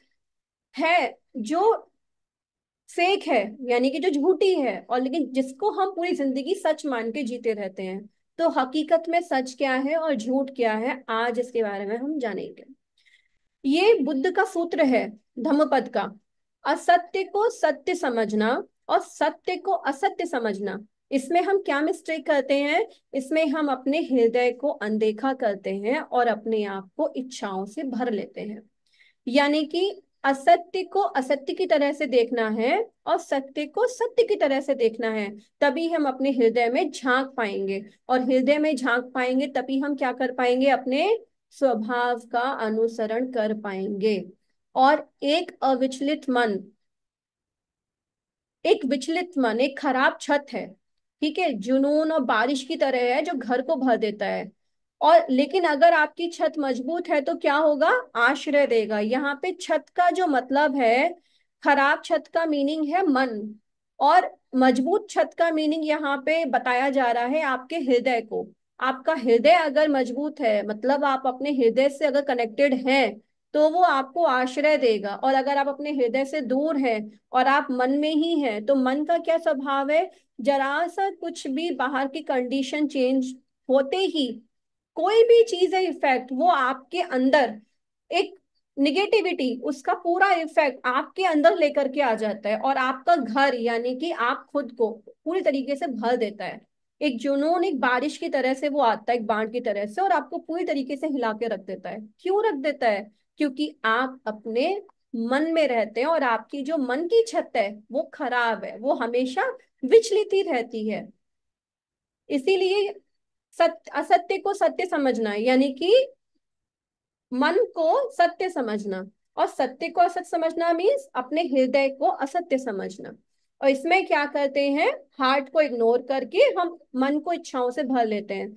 है जो फेक है यानी कि जो झूठी है और लेकिन जिसको हम पूरी जिंदगी सच मान के जीते रहते हैं तो हकीकत में सच क्या है और झूठ क्या है आज इसके बारे में हम जानेंगे ये बुद्ध का सूत्र है धम्मपद का असत्य को सत्य समझना और सत्य को असत्य समझना इसमें हम क्या मिस्टेक करते हैं इसमें हम अपने हृदय को अनदेखा करते हैं और अपने आप को इच्छाओं से भर लेते हैं यानी कि असत्य को असत्य की तरह से देखना है और सत्य को सत्य की तरह से देखना है तभी हम अपने हृदय में झांक पाएंगे और हृदय में झांक पाएंगे तभी हम क्या कर पाएंगे अपने स्वभाव का अनुसरण कर पाएंगे और एक अविचलित मन एक विचलित मन एक खराब छत है ठीक है जुनून और बारिश की तरह है जो घर को भर देता है और लेकिन अगर आपकी छत मजबूत है तो क्या होगा आश्रय देगा यहाँ पे छत का जो मतलब है खराब छत का मीनिंग है मन और मजबूत छत का मीनिंग यहाँ पे बताया जा रहा है आपके हृदय को आपका हृदय अगर मजबूत है मतलब आप अपने हृदय से अगर कनेक्टेड हैं तो वो आपको आश्रय देगा और अगर आप अपने हृदय से दूर हैं और आप मन में ही हैं तो मन का क्या स्वभाव है जरा सा कुछ भी बाहर की कंडीशन चेंज होते ही कोई भी चीज है इफेक्ट वो आपके अंदर एक निगेटिविटी उसका पूरा इफेक्ट आपके अंदर लेकर के आ जाता है और आपका घर यानी कि आप खुद को पूरी तरीके से भर देता है एक जुनून एक बारिश की तरह से वो आता है एक बाढ़ की तरह से और आपको पूरी तरीके से हिला के रख देता है क्यों रख देता है क्योंकि आप अपने मन में रहते हैं और आपकी जो मन की छत है वो खराब है वो हमेशा ही रहती है इसीलिए सत्य असत्य को सत्य समझना यानी कि मन को सत्य समझना और सत्य को असत्य समझना मीन्स अपने हृदय को असत्य समझना और इसमें क्या करते हैं हार्ट को इग्नोर करके हम मन को इच्छाओं से भर लेते हैं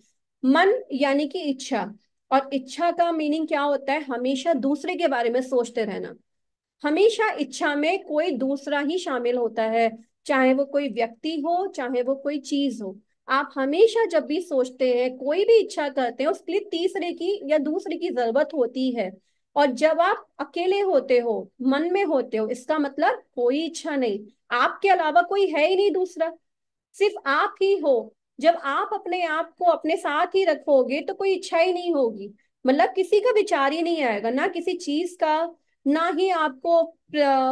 मन यानी कि इच्छा और इच्छा का मीनिंग क्या होता है हमेशा दूसरे के बारे में सोचते रहना हमेशा इच्छा में कोई दूसरा ही शामिल होता है चाहे वो कोई व्यक्ति हो चाहे वो कोई चीज हो आप हमेशा जब भी सोचते हैं कोई भी इच्छा करते हैं उसके लिए तीसरे की या दूसरे की जरूरत होती है और जब आप अकेले होते हो मन में होते हो इसका मतलब कोई इच्छा नहीं आपके अलावा कोई है ही नहीं दूसरा सिर्फ आप ही हो जब आप अपने आप को अपने साथ ही रखोगे तो कोई इच्छा ही नहीं होगी मतलब किसी का विचार ही नहीं आएगा ना किसी चीज का ना ही आपको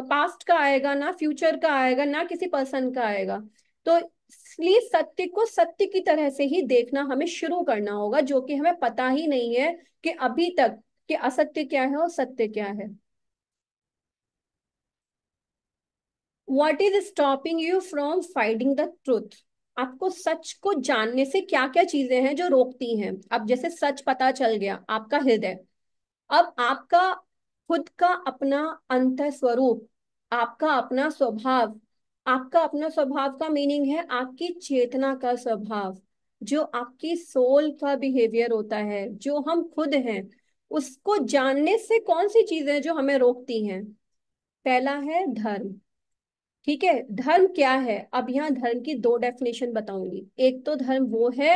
पास्ट का आएगा ना फ्यूचर का आएगा ना किसी पर्सन का आएगा तो इसलिए सत्य को सत्य की तरह से ही देखना हमें शुरू करना होगा जो कि हमें पता ही नहीं है कि अभी तक कि असत्य क्या है और सत्य क्या है what is stopping you from finding the truth आपको सच को जानने से क्या क्या चीजें हैं जो रोकती हैं अब जैसे सच पता चल गया आपका हृदय अब आपका खुद का अपना अंत स्वरूप आपका अपना स्वभाव आपका अपना स्वभाव का मीनिंग है आपकी चेतना का स्वभाव जो आपकी सोल का बिहेवियर होता है जो हम खुद हैं उसको जानने से कौन सी चीजें जो हमें रोकती हैं पहला है धर्म ठीक है धर्म क्या है अब यहाँ धर्म की दो डेफिनेशन बताऊंगी एक तो धर्म वो है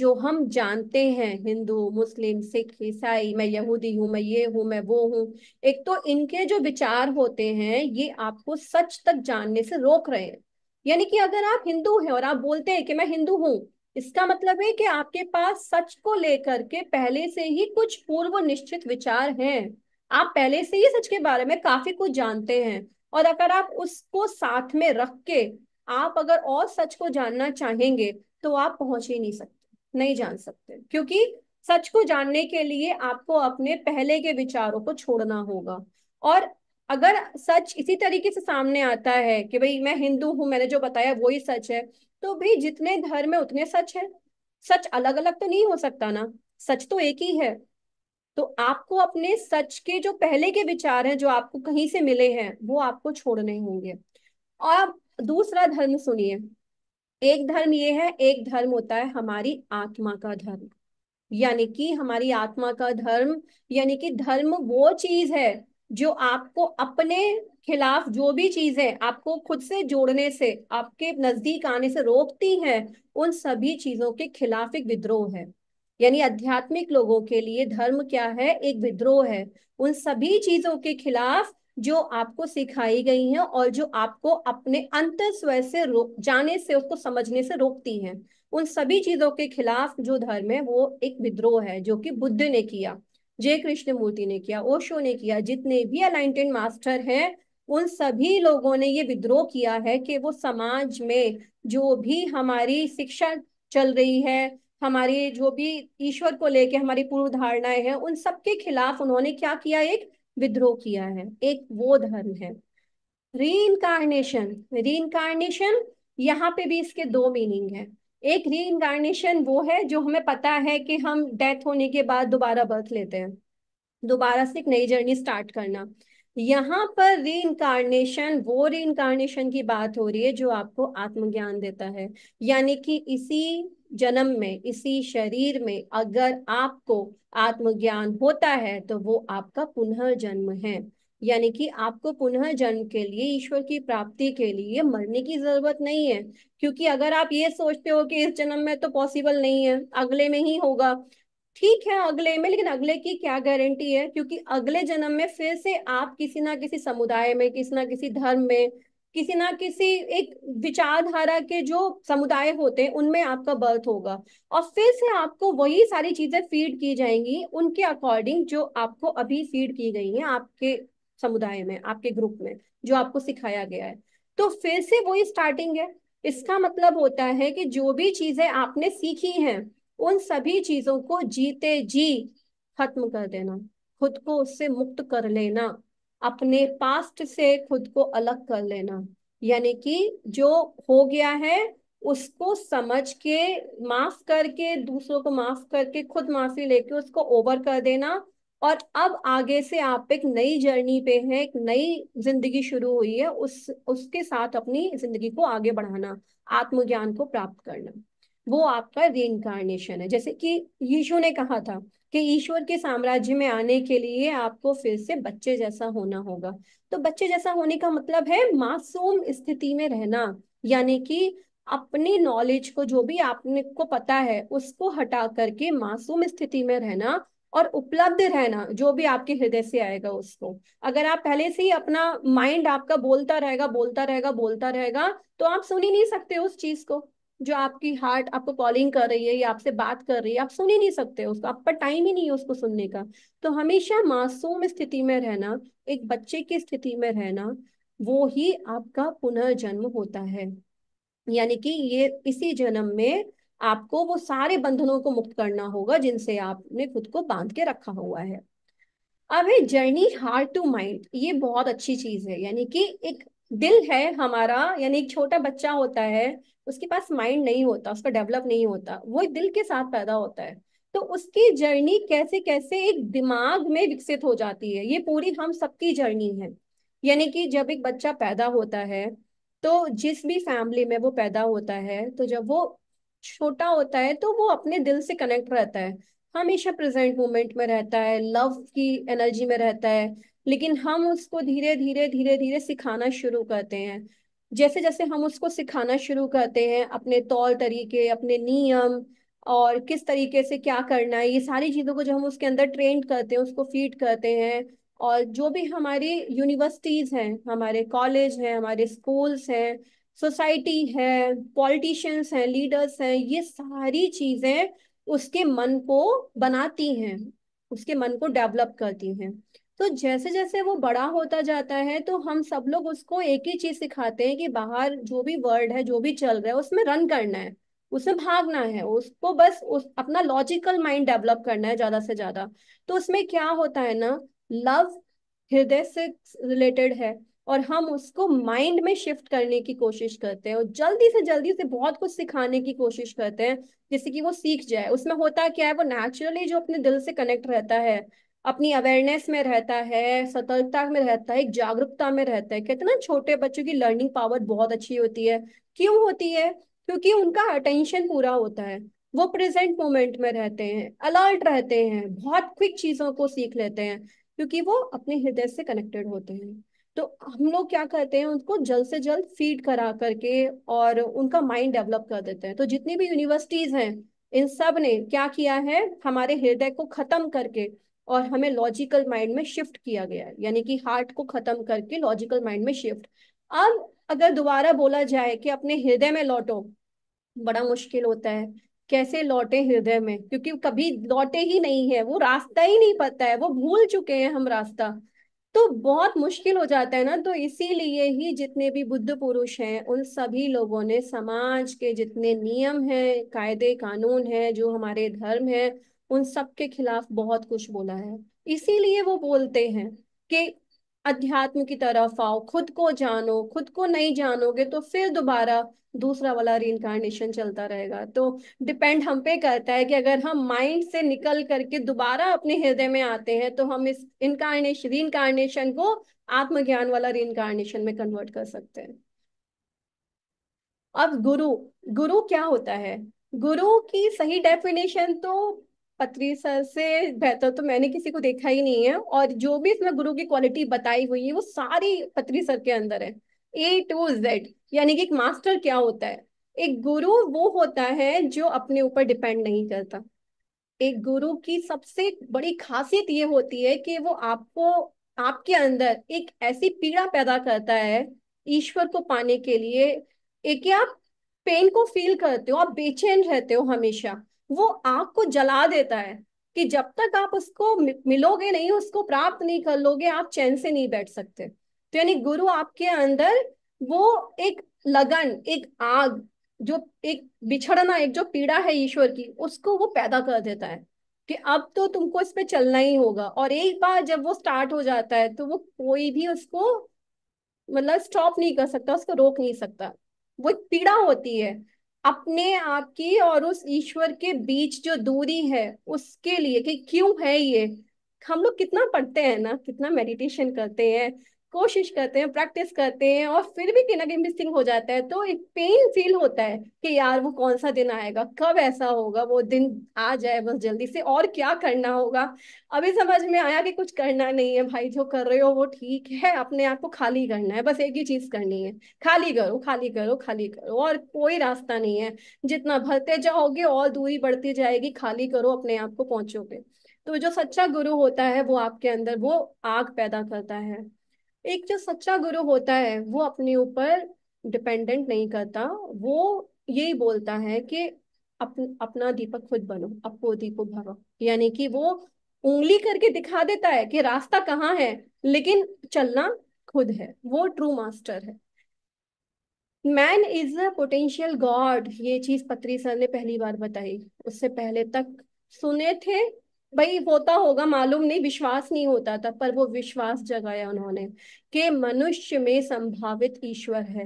जो हम जानते हैं हिंदू मुस्लिम सिख ईसाई मैं यहूदी हूँ मैं ये हूँ मैं वो हूँ एक तो इनके जो विचार होते हैं ये आपको सच तक जानने से रोक रहे हैं यानी कि अगर आप हिंदू हैं और आप बोलते हैं कि मैं हिंदू हूँ इसका मतलब है कि आपके पास सच को लेकर के पहले से ही कुछ पूर्व निश्चित विचार हैं आप पहले से ही सच के बारे में काफी कुछ जानते हैं और अगर आप उसको साथ में रख के आप अगर और सच को जानना चाहेंगे तो आप पहुंच ही नहीं सकते नहीं जान सकते क्योंकि सच को जानने के लिए आपको अपने पहले के विचारों को छोड़ना होगा और अगर सच इसी तरीके से सामने आता है कि भाई मैं हिंदू हूं मैंने जो बताया वो ही सच है तो भी जितने धर्म है उतने सच है सच अलग अलग तो नहीं हो सकता ना सच तो एक ही है तो आपको अपने सच के जो पहले के विचार हैं जो आपको कहीं से मिले हैं वो आपको छोड़ने होंगे और दूसरा धर्म सुनिए एक धर्म ये है एक धर्म होता है हमारी आत्मा का धर्म यानी कि हमारी आत्मा का धर्म यानी कि धर्म वो चीज है जो आपको अपने खिलाफ जो भी चीजें आपको खुद से जोड़ने से आपके नजदीक आने से रोकती हैं उन सभी चीजों के खिलाफ एक विद्रोह है यानी आध्यात्मिक लोगों के लिए धर्म क्या है एक विद्रोह है उन सभी चीजों के खिलाफ जो आपको सिखाई गई हैं और जो आपको अपने अंतर स्वय से रोक जाने से उसको समझने से रोकती हैं उन सभी चीजों के खिलाफ जो धर्म है वो एक विद्रोह है जो कि बुद्ध ने किया जय कृष्ण मूर्ति ने किया ओशो ने किया जितने भी अलाइंटेड मास्टर हैं उन सभी लोगों ने ये विद्रोह किया है कि वो समाज में जो भी हमारी शिक्षा चल रही है हमारी जो भी ईश्वर को लेके हमारी पूर्व धारणाएं हैं उन सबके खिलाफ उन्होंने क्या किया एक विद्रोह किया है एक वो धर्म है री इनकारनेशन री इनकारनेशन यहाँ पे भी इसके दो मीनिंग है एक री इनकारनेशन वो है जो हमें पता है कि हम डेथ होने के बाद दोबारा बर्थ लेते हैं दोबारा से एक नई जर्नी स्टार्ट करना यहाँ पर री इनकारनेशन वो री इनकारनेशन की बात हो रही है जो आपको आत्मज्ञान देता है यानी कि इसी जन्म में इसी शरीर में अगर आपको आत्मज्ञान होता है तो वो आपका जन्म है यानी कि आपको पुनः जन्म के लिए ईश्वर की प्राप्ति के लिए मरने की जरूरत नहीं है क्योंकि अगर आप ये सोचते हो कि इस जन्म में तो पॉसिबल नहीं है अगले में ही होगा ठीक है अगले में लेकिन अगले की क्या गारंटी है क्योंकि अगले जन्म में फिर से आप किसी ना किसी समुदाय में किसी ना किसी धर्म में किसी ना किसी एक विचारधारा के जो समुदाय होते हैं उनमें आपका बर्थ होगा और फिर से आपको वही सारी चीजें फीड की जाएंगी उनके अकॉर्डिंग जो आपको अभी फीड की गई है आपके समुदाय में आपके ग्रुप में जो आपको सिखाया गया है तो फिर से वही स्टार्टिंग है इसका मतलब होता है कि जो भी चीजें आपने सीखी हैं उन सभी चीजों को जीते जी खत्म कर देना खुद को उससे मुक्त कर लेना अपने पास्ट से खुद को अलग कर लेना यानी कि जो हो गया है उसको समझ के माफ करके दूसरों को माफ करके खुद माफी लेके उसको ओवर कर देना और अब आगे से आप एक नई जर्नी पे हैं एक नई जिंदगी शुरू हुई है उस उसके साथ अपनी जिंदगी को आगे बढ़ाना आत्मज्ञान को प्राप्त करना वो आपका री है जैसे कि यीशु ने कहा था कि ईश्वर के साम्राज्य में आने के लिए आपको फिर से बच्चे जैसा होना होगा तो बच्चे जैसा होने का मतलब है मासूम स्थिति में रहना यानी कि अपनी नॉलेज को जो भी आपने को पता है उसको हटा करके मासूम स्थिति में रहना और उपलब्ध रहना जो भी आपके हृदय से आएगा उसको अगर आप पहले से ही अपना माइंड आपका बोलता रहेगा बोलता रहेगा बोलता रहेगा तो आप सुन ही नहीं सकते उस चीज को जो आपकी हार्ट आपको कॉलिंग कर रही है या आपसे बात कर रही है आप सुन ही नहीं सकते उसको आप पर टाइम ही नहीं है उसको सुनने का तो हमेशा मासूम स्थिति में रहना एक बच्चे की स्थिति में रहना वो ही आपका पुनर्जन्म होता है यानी कि ये इसी जन्म में आपको वो सारे बंधनों को मुक्त करना होगा जिनसे आपने खुद को बांध के रखा हुआ है अब ये जर्नी हार्ट टू माइंड ये बहुत अच्छी चीज है यानी कि एक दिल है हमारा यानी एक छोटा बच्चा होता है उसके पास माइंड नहीं होता उसका डेवलप नहीं होता वो दिल के साथ पैदा होता है तो उसकी जर्नी कैसे कैसे एक दिमाग में विकसित हो जाती है ये पूरी हम सबकी जर्नी है यानी कि जब एक बच्चा पैदा होता है तो जिस भी फैमिली में वो पैदा होता है तो जब वो छोटा होता है तो वो अपने दिल से कनेक्ट रहता है हमेशा प्रेजेंट मोमेंट में रहता है लव की एनर्जी में रहता है लेकिन हम उसको धीरे धीरे धीरे धीरे सिखाना शुरू करते हैं जैसे जैसे हम उसको सिखाना शुरू करते हैं अपने तौर तरीके अपने नियम और किस तरीके से क्या करना है ये सारी चीज़ों को जो हम उसके अंदर ट्रेन करते हैं उसको फीड करते हैं और जो भी हमारी यूनिवर्सिटीज़ हैं हमारे कॉलेज हैं हमारे स्कूल्स हैं सोसाइटी है पॉलिटिशियंस हैं लीडर्स हैं ये सारी चीज़ें उसके मन को बनाती हैं उसके मन को डेवलप करती हैं तो जैसे जैसे वो बड़ा होता जाता है तो हम सब लोग उसको एक ही चीज सिखाते हैं कि बाहर जो भी वर्ल्ड है जो भी चल रहा है उसमें रन करना है उसमें भागना है उसको बस उस अपना लॉजिकल माइंड डेवलप करना है ज्यादा से ज्यादा तो उसमें क्या होता है ना लव हृदय से रिलेटेड है और हम उसको माइंड में शिफ्ट करने की कोशिश करते हैं और जल्दी से जल्दी उसे बहुत कुछ सिखाने की कोशिश करते हैं जिससे कि वो सीख जाए उसमें होता क्या है वो नेचुरली जो अपने दिल से कनेक्ट रहता है अपनी अवेयरनेस में रहता है सतर्कता में रहता है एक जागरूकता में रहता है कहते ना छोटे बच्चों की लर्निंग पावर बहुत अच्छी होती है क्यों होती है क्योंकि उनका अटेंशन पूरा होता है वो प्रेजेंट मोमेंट में रहते हैं अलर्ट रहते हैं बहुत क्विक चीजों को सीख लेते हैं क्योंकि वो अपने हृदय से कनेक्टेड होते हैं तो हम लोग क्या करते हैं उनको जल्द से जल्द फीड करा करके और उनका माइंड डेवलप कर देते हैं तो जितनी भी यूनिवर्सिटीज हैं इन सब ने क्या किया है हमारे हृदय को खत्म करके और हमें लॉजिकल माइंड में शिफ्ट किया गया है यानी कि हार्ट को खत्म करके लॉजिकल माइंड में शिफ्ट अब अगर दोबारा बोला जाए कि अपने हृदय में लौटो बड़ा मुश्किल होता है कैसे लौटे हृदय में क्योंकि कभी लौटे ही नहीं है वो रास्ता ही नहीं पता है वो भूल चुके हैं हम रास्ता तो बहुत मुश्किल हो जाता है ना तो इसीलिए ही जितने भी बुद्ध पुरुष हैं उन सभी लोगों ने समाज के जितने नियम हैं कायदे कानून हैं जो हमारे धर्म हैं उन सब के खिलाफ बहुत कुछ बोला है इसीलिए वो बोलते हैं कि अध्यात्म की तरफ आओ खुद को जानो खुद को नहीं जानोगे तो फिर दोबारा दूसरा वाला री इनकारनेशन चलता रहेगा तो डिपेंड हम पे करता है कि अगर हम माइंड से निकल करके दोबारा अपने हृदय में आते हैं तो हम इस इनकारनेशन री इनकारनेशन को आत्मज्ञान वाला री इनकारनेशन में कन्वर्ट कर सकते हैं अब गुरु गुरु क्या होता है गुरु की सही डेफिनेशन तो पत्री सर से बेहतर तो मैंने किसी को देखा ही नहीं है और जो भी इसमें गुरु की क्वालिटी बताई हुई है वो सारी पत्री सर के अंदर है ए टू जेड यानी कि एक मास्टर क्या होता है एक गुरु वो होता है जो अपने ऊपर डिपेंड नहीं करता एक गुरु की सबसे बड़ी खासियत ये होती है कि वो आपको आपके अंदर एक ऐसी पीड़ा पैदा करता है ईश्वर को पाने के लिए एक आप पेन को फील करते हो आप बेचैन रहते हो हमेशा वो आग को जला देता है कि जब तक आप उसको मिलोगे नहीं उसको प्राप्त नहीं कर लोगे आप चैन से नहीं बैठ सकते तो यानी गुरु आपके अंदर वो एक लगन एक आग जो एक बिछड़ना एक जो पीड़ा है ईश्वर की उसको वो पैदा कर देता है कि अब तो तुमको इस पे चलना ही होगा और एक बार जब वो स्टार्ट हो जाता है तो वो कोई भी उसको मतलब स्टॉप नहीं कर सकता उसको रोक नहीं सकता वो एक पीड़ा होती है अपने आप की और उस ईश्वर के बीच जो दूरी है उसके लिए कि क्यों है ये हम लोग कितना पढ़ते हैं ना कितना मेडिटेशन करते हैं कोशिश करते हैं प्रैक्टिस करते हैं और फिर भी कहीं ना कहीं मिसिंग हो जाता है तो एक पेन फील होता है कि यार वो कौन सा दिन आएगा कब ऐसा होगा वो दिन आ जाए बस जल्दी से और क्या करना होगा अभी समझ में आया कि कुछ करना नहीं है भाई जो कर रहे हो वो ठीक है अपने आप को खाली करना है बस एक ही चीज करनी है खाली करो खाली करो खाली करो और कोई रास्ता नहीं है जितना भरते जाओगे और दूरी बढ़ती जाएगी खाली करो अपने आप को पहुंचोगे तो जो सच्चा गुरु होता है वो आपके अंदर वो आग पैदा करता है एक जो सच्चा गुरु होता है वो अपने ऊपर डिपेंडेंट नहीं करता वो यही बोलता है कि अप, अपना दीपक खुद बनो अपो दीपो भव यानी कि वो उंगली करके दिखा देता है कि रास्ता कहाँ है लेकिन चलना खुद है वो ट्रू मास्टर है man is a potential God ये चीज पत्री सर ने पहली बार बताई उससे पहले तक सुने थे भाई होता होगा मालूम नहीं विश्वास नहीं होता था पर वो विश्वास जगाया उन्होंने कि मनुष्य में संभावित ईश्वर है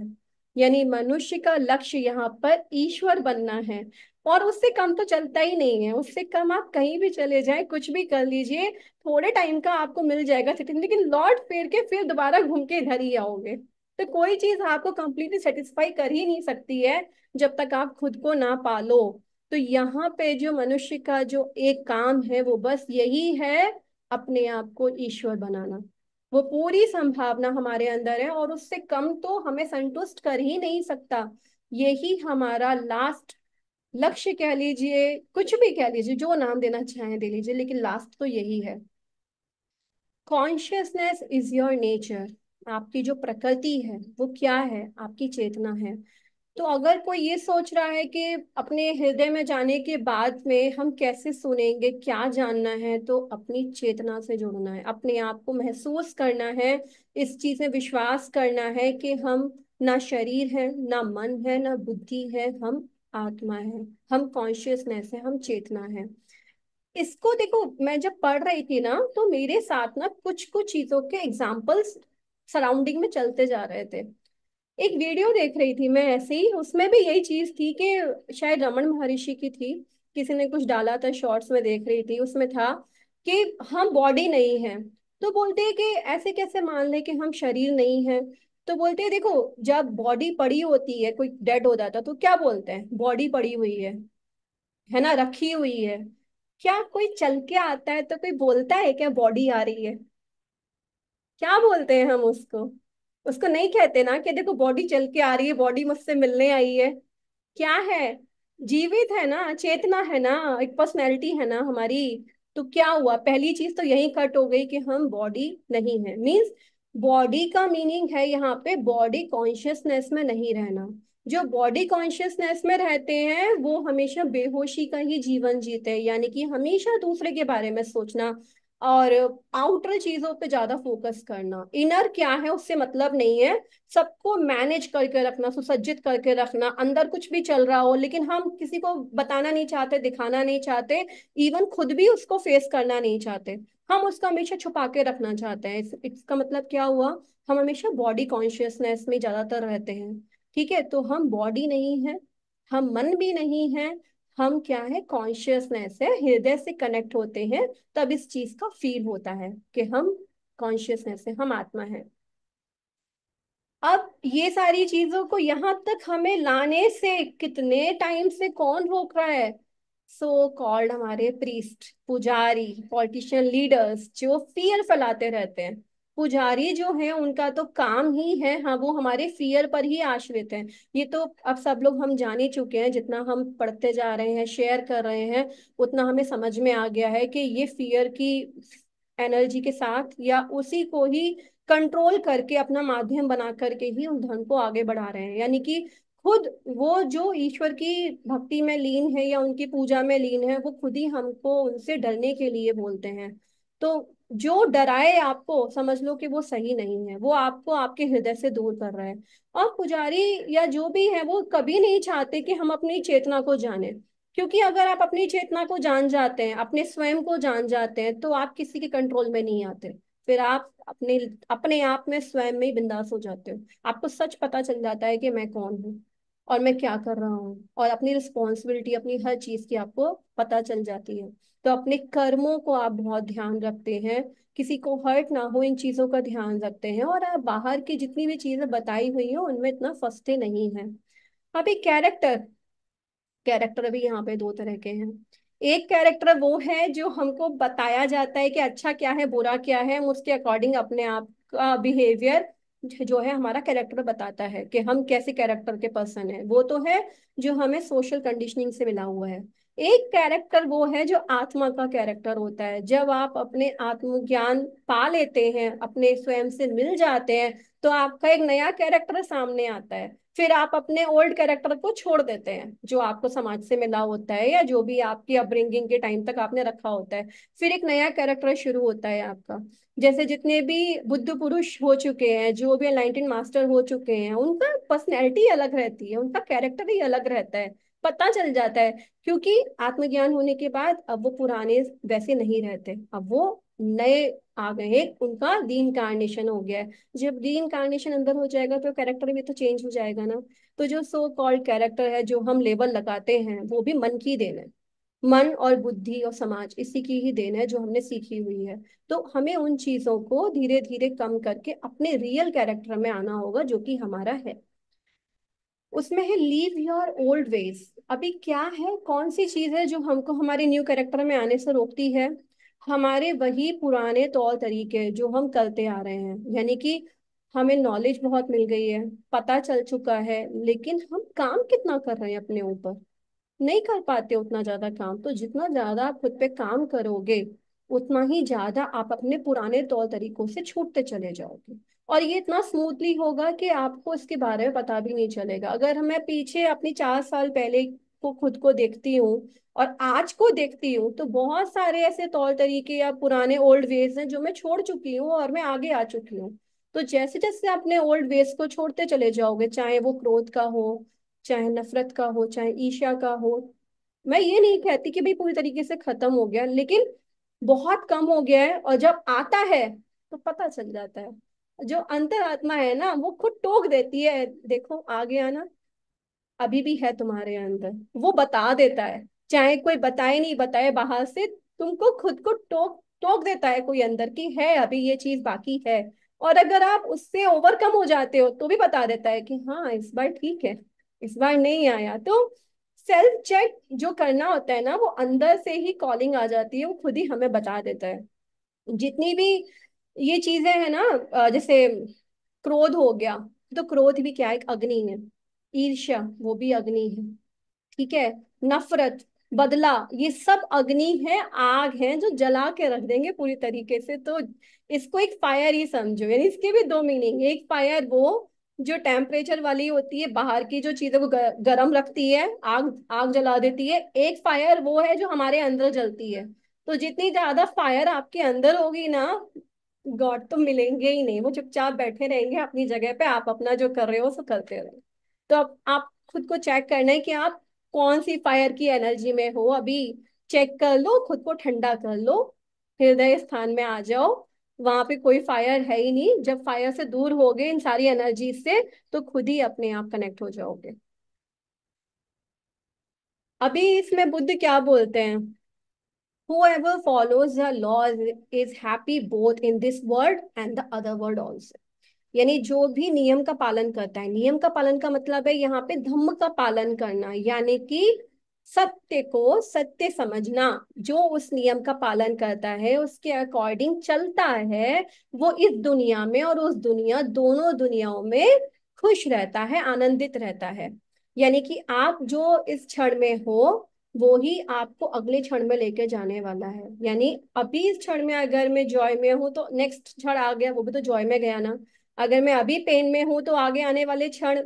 यानी मनुष्य का लक्ष्य यहाँ पर ईश्वर बनना है और उससे कम तो चलता ही नहीं है उससे कम आप कहीं भी चले जाए कुछ भी कर लीजिए थोड़े टाइम का आपको मिल जाएगा सेटिंग लेकिन लौट फेर के फिर दोबारा घूम के इधर ही आओगे तो कोई चीज आपको कंप्लीटली सेटिस्फाई कर ही नहीं सकती है जब तक आप खुद को ना पालो तो यहाँ पे जो मनुष्य का जो एक काम है वो बस यही है अपने आप को ईश्वर बनाना वो पूरी संभावना हमारे अंदर है और उससे कम तो हमें संतुष्ट कर ही नहीं सकता यही हमारा लास्ट लक्ष्य कह लीजिए कुछ भी कह लीजिए जो नाम देना चाहे दे लीजिए लेकिन लास्ट तो यही है कॉन्शियसनेस इज योर नेचर आपकी जो प्रकृति है वो क्या है आपकी चेतना है तो अगर कोई ये सोच रहा है कि अपने हृदय में जाने के बाद में हम कैसे सुनेंगे क्या जानना है तो अपनी चेतना से जुड़ना है अपने आप को महसूस करना है इस चीज में विश्वास करना है कि हम ना शरीर है ना मन है ना बुद्धि है हम आत्मा है हम कॉन्शियसनेस है हम चेतना है इसको देखो मैं जब पढ़ रही थी ना तो मेरे साथ ना कुछ कुछ चीजों के एग्जाम्पल्स सराउंडिंग में चलते जा रहे थे एक वीडियो देख रही थी मैं ऐसे ही उसमें भी यही चीज थी कि शायद रमन महर्षि की थी किसी ने कुछ डाला था शॉर्ट्स में देख रही थी उसमें था कि हम बॉडी नहीं है तो बोलते हैं कि ऐसे कैसे मान ले कि हम शरीर नहीं है तो बोलते हैं देखो जब बॉडी पड़ी होती है कोई डेड हो जाता तो क्या बोलते हैं बॉडी पड़ी हुई है है ना रखी हुई है क्या कोई चल के आता है तो कोई बोलता है क्या बॉडी आ रही है क्या बोलते हैं हम उसको उसको नहीं कहते ना कि देखो बॉडी चल के आ रही है बॉडी मुझसे मिलने आई है क्या है जीवित है ना चेतना है ना एक पर्सनैलिटी है ना हमारी तो क्या हुआ पहली चीज तो यही कट हो गई कि हम बॉडी नहीं है मीन्स बॉडी का मीनिंग है यहाँ पे बॉडी कॉन्शियसनेस में नहीं रहना जो बॉडी कॉन्शियसनेस में रहते हैं वो हमेशा बेहोशी का ही जीवन जीते हैं यानी कि हमेशा दूसरे के बारे में सोचना और आउटर चीजों पे ज्यादा फोकस करना इनर क्या है उससे मतलब नहीं है सबको मैनेज करके रखना सुसज्जित करके रखना अंदर कुछ भी चल रहा हो लेकिन हम किसी को बताना नहीं चाहते दिखाना नहीं चाहते इवन खुद भी उसको फेस करना नहीं चाहते हम उसको हमेशा छुपा के रखना चाहते हैं इस, इसका मतलब क्या हुआ हम हमेशा बॉडी कॉन्शियसनेस में ज्यादातर रहते हैं ठीक है तो हम बॉडी नहीं है हम मन भी नहीं है हम क्या है कॉन्शियसनेस है हृदय से कनेक्ट होते हैं तब इस चीज का फील होता है कि हम कॉन्शियसनेस है हम आत्मा है अब ये सारी चीजों को यहां तक हमें लाने से कितने टाइम से कौन रोक रहा है सो so कॉल्ड हमारे प्रीस्ट पुजारी पॉलिटिशियन लीडर्स जो फियर फैलाते रहते हैं पुजारी जो है उनका तो काम ही है हाँ वो हमारे फियर पर ही आश्रित हैं ये तो अब सब लोग हम जान ही चुके हैं जितना हम पढ़ते जा रहे हैं शेयर कर रहे हैं उतना हमें समझ में आ गया है कि ये फियर की एनर्जी के साथ या उसी को ही कंट्रोल करके अपना माध्यम बना करके ही उन धन को आगे बढ़ा रहे हैं यानी कि खुद वो जो ईश्वर की भक्ति में लीन है या उनकी पूजा में लीन है वो खुद ही हमको उनसे डरने के लिए बोलते हैं तो जो डराए आपको समझ लो कि वो सही नहीं है वो आपको आपके हृदय से दूर कर रहा है और पुजारी या जो भी है वो कभी नहीं चाहते कि हम अपनी चेतना को जाने क्योंकि अगर आप अपनी चेतना को जान जाते हैं अपने स्वयं को जान जाते हैं तो आप किसी के कंट्रोल में नहीं आते फिर आप अपने अपने आप में स्वयं में ही बिंदास हो जाते हो आपको सच पता चल जाता है कि मैं कौन हूँ और मैं क्या कर रहा हूँ और अपनी रिस्पॉन्सिबिलिटी अपनी हर चीज की आपको पता चल जाती है तो अपने कर्मों को आप बहुत ध्यान रखते हैं किसी को हर्ट ना हो इन चीजों का ध्यान रखते हैं और आप बाहर की जितनी भी चीजें बताई हुई हैं उनमें इतना फंसते नहीं है अब एक कैरेक्टर कैरेक्टर भी यहाँ पे दो तरह के हैं एक कैरेक्टर वो है जो हमको बताया जाता है कि अच्छा क्या है बुरा क्या है हम उसके अकॉर्डिंग अपने आप का बिहेवियर जो है हमारा कैरेक्टर बताता है कि हम कैसे कैरेक्टर के पर्सन है वो तो है जो हमें सोशल कंडीशनिंग से मिला हुआ है एक कैरेक्टर वो है जो आत्मा का कैरेक्टर होता है जब आप अपने आत्मज्ञान पा लेते हैं अपने स्वयं से मिल जाते हैं तो आपका एक नया कैरेक्टर सामने आता है फिर आप अपने ओल्ड कैरेक्टर को छोड़ देते हैं जो आपको समाज से मिला होता है या जो भी आपकी अपब्रिंगिंग के टाइम तक आपने रखा होता है फिर एक नया कैरेक्टर शुरू होता है आपका जैसे जितने भी बुद्ध पुरुष हो चुके हैं जो भी नाइनटीन मास्टर हो चुके हैं उनका पर्सनैलिटी अलग रहती है उनका कैरेक्टर ही अलग रहता है पता चल जाता है क्योंकि आत्मज्ञान होने के बाद अब वो पुराने वैसे नहीं रहते अब वो नए आ गए उनका डी इनकारनेशन हो गया है जब डी इनकारनेशन अंदर हो जाएगा तो कैरेक्टर भी तो चेंज हो जाएगा ना तो जो सो कॉल्ड कैरेक्टर है जो हम लेबल लगाते हैं वो भी मन की देन है मन और बुद्धि और समाज इसी की ही देन है जो हमने सीखी हुई है तो हमें उन चीजों को धीरे धीरे कम करके अपने रियल कैरेक्टर में आना होगा जो कि हमारा है उसमें है लीव योर ओल्ड वेज अभी क्या है कौन सी चीज है जो हमको हमारे न्यू कैरेक्टर में आने से रोकती है हमारे वही पुराने तौर तरीके जो हम करते आ रहे हैं यानी कि हमें नॉलेज बहुत मिल गई है पता चल चुका है लेकिन हम काम कितना कर रहे हैं अपने ऊपर नहीं कर पाते उतना ज्यादा काम तो जितना ज्यादा आप खुद पे काम करोगे उतना ही ज्यादा आप अपने पुराने तौर तरीकों से छूटते चले जाओगे और ये इतना स्मूथली होगा कि आपको इसके बारे में पता भी नहीं चलेगा अगर मैं पीछे अपनी चार साल पहले को खुद को देखती हूँ और आज को देखती हूँ तो बहुत सारे ऐसे तौर तरीके या पुराने ओल्ड वेज हैं जो मैं छोड़ चुकी हूँ और मैं आगे आ चुकी हूँ तो जैसे जैसे अपने ओल्ड वेज को छोड़ते चले जाओगे चाहे वो क्रोध का हो चाहे नफरत का हो चाहे ईशा का हो मैं ये नहीं कहती कि भाई पूरी तरीके से खत्म हो गया लेकिन बहुत कम हो गया है और जब आता है तो पता चल जाता है जो अंतरात्मा है ना वो खुद टोक देती है देखो आ गया ना अभी भी है तुम्हारे अंदर वो बता देता है चाहे कोई बताए नहीं बताए बाहर से तुमको खुद को टोक टोक देता है कोई अंदर की है अभी ये चीज बाकी है और अगर आप उससे ओवरकम हो जाते हो तो भी बता देता है कि हाँ इस बार ठीक है इस बार नहीं आया तो सेल्फ चेक जो करना होता है ना वो अंदर से ही कॉलिंग आ जाती है वो खुद ही हमें बता देता है जितनी भी ये चीजें है ना जैसे क्रोध हो गया तो क्रोध भी क्या है अग्नि है ईर्ष्या वो भी अग्नि है ठीक है नफरत बदला ये सब अग्नि है आग है जो जला के रख देंगे पूरी तरीके से तो इसको एक फायर ही समझो यानी इसके भी दो मीनिंग एक फायर वो जो टेम्परेचर वाली होती है बाहर की जो चीजें वो गर्म रखती है आग आग जला देती है एक फायर वो है जो हमारे अंदर जलती है तो जितनी ज्यादा फायर आपके अंदर होगी ना गॉड तो मिलेंगे ही नहीं वो चुपचाप बैठे रहेंगे अपनी जगह पे आप अपना जो कर रहे हो सो करते रहे तो अब आप खुद को चेक करना है कि आप कौन सी फायर की एनर्जी में हो अभी चेक कर लो खुद को ठंडा कर लो हृदय स्थान में आ जाओ वहां पे कोई फायर है ही नहीं जब फायर से दूर हो गए इन सारी एनर्जी से तो खुद ही अपने आप कनेक्ट हो जाओगे अभी इसमें बुद्ध क्या बोलते हैं whoever follows the laws is happy both in this world and the other world also यानी जो भी नियम का पालन करता है नियम का पालन का मतलब है यहाँ पे धम्म का पालन करना यानी कि सत्य को सत्य समझना जो उस नियम का पालन करता है उसके अकॉर्डिंग चलता है वो इस दुनिया में और उस दुनिया दोनों दुनियाओं में खुश रहता है आनंदित रहता है यानी कि आप जो इस क्षण में हो वो ही आपको अगले क्षण में लेके जाने वाला है यानी अभी इस क्षण में अगर मैं जॉय में हूँ तो नेक्स्ट क्षण आ गया वो भी तो जॉय में गया ना अगर मैं अभी पेन में हूँ तो आगे आने वाले क्षण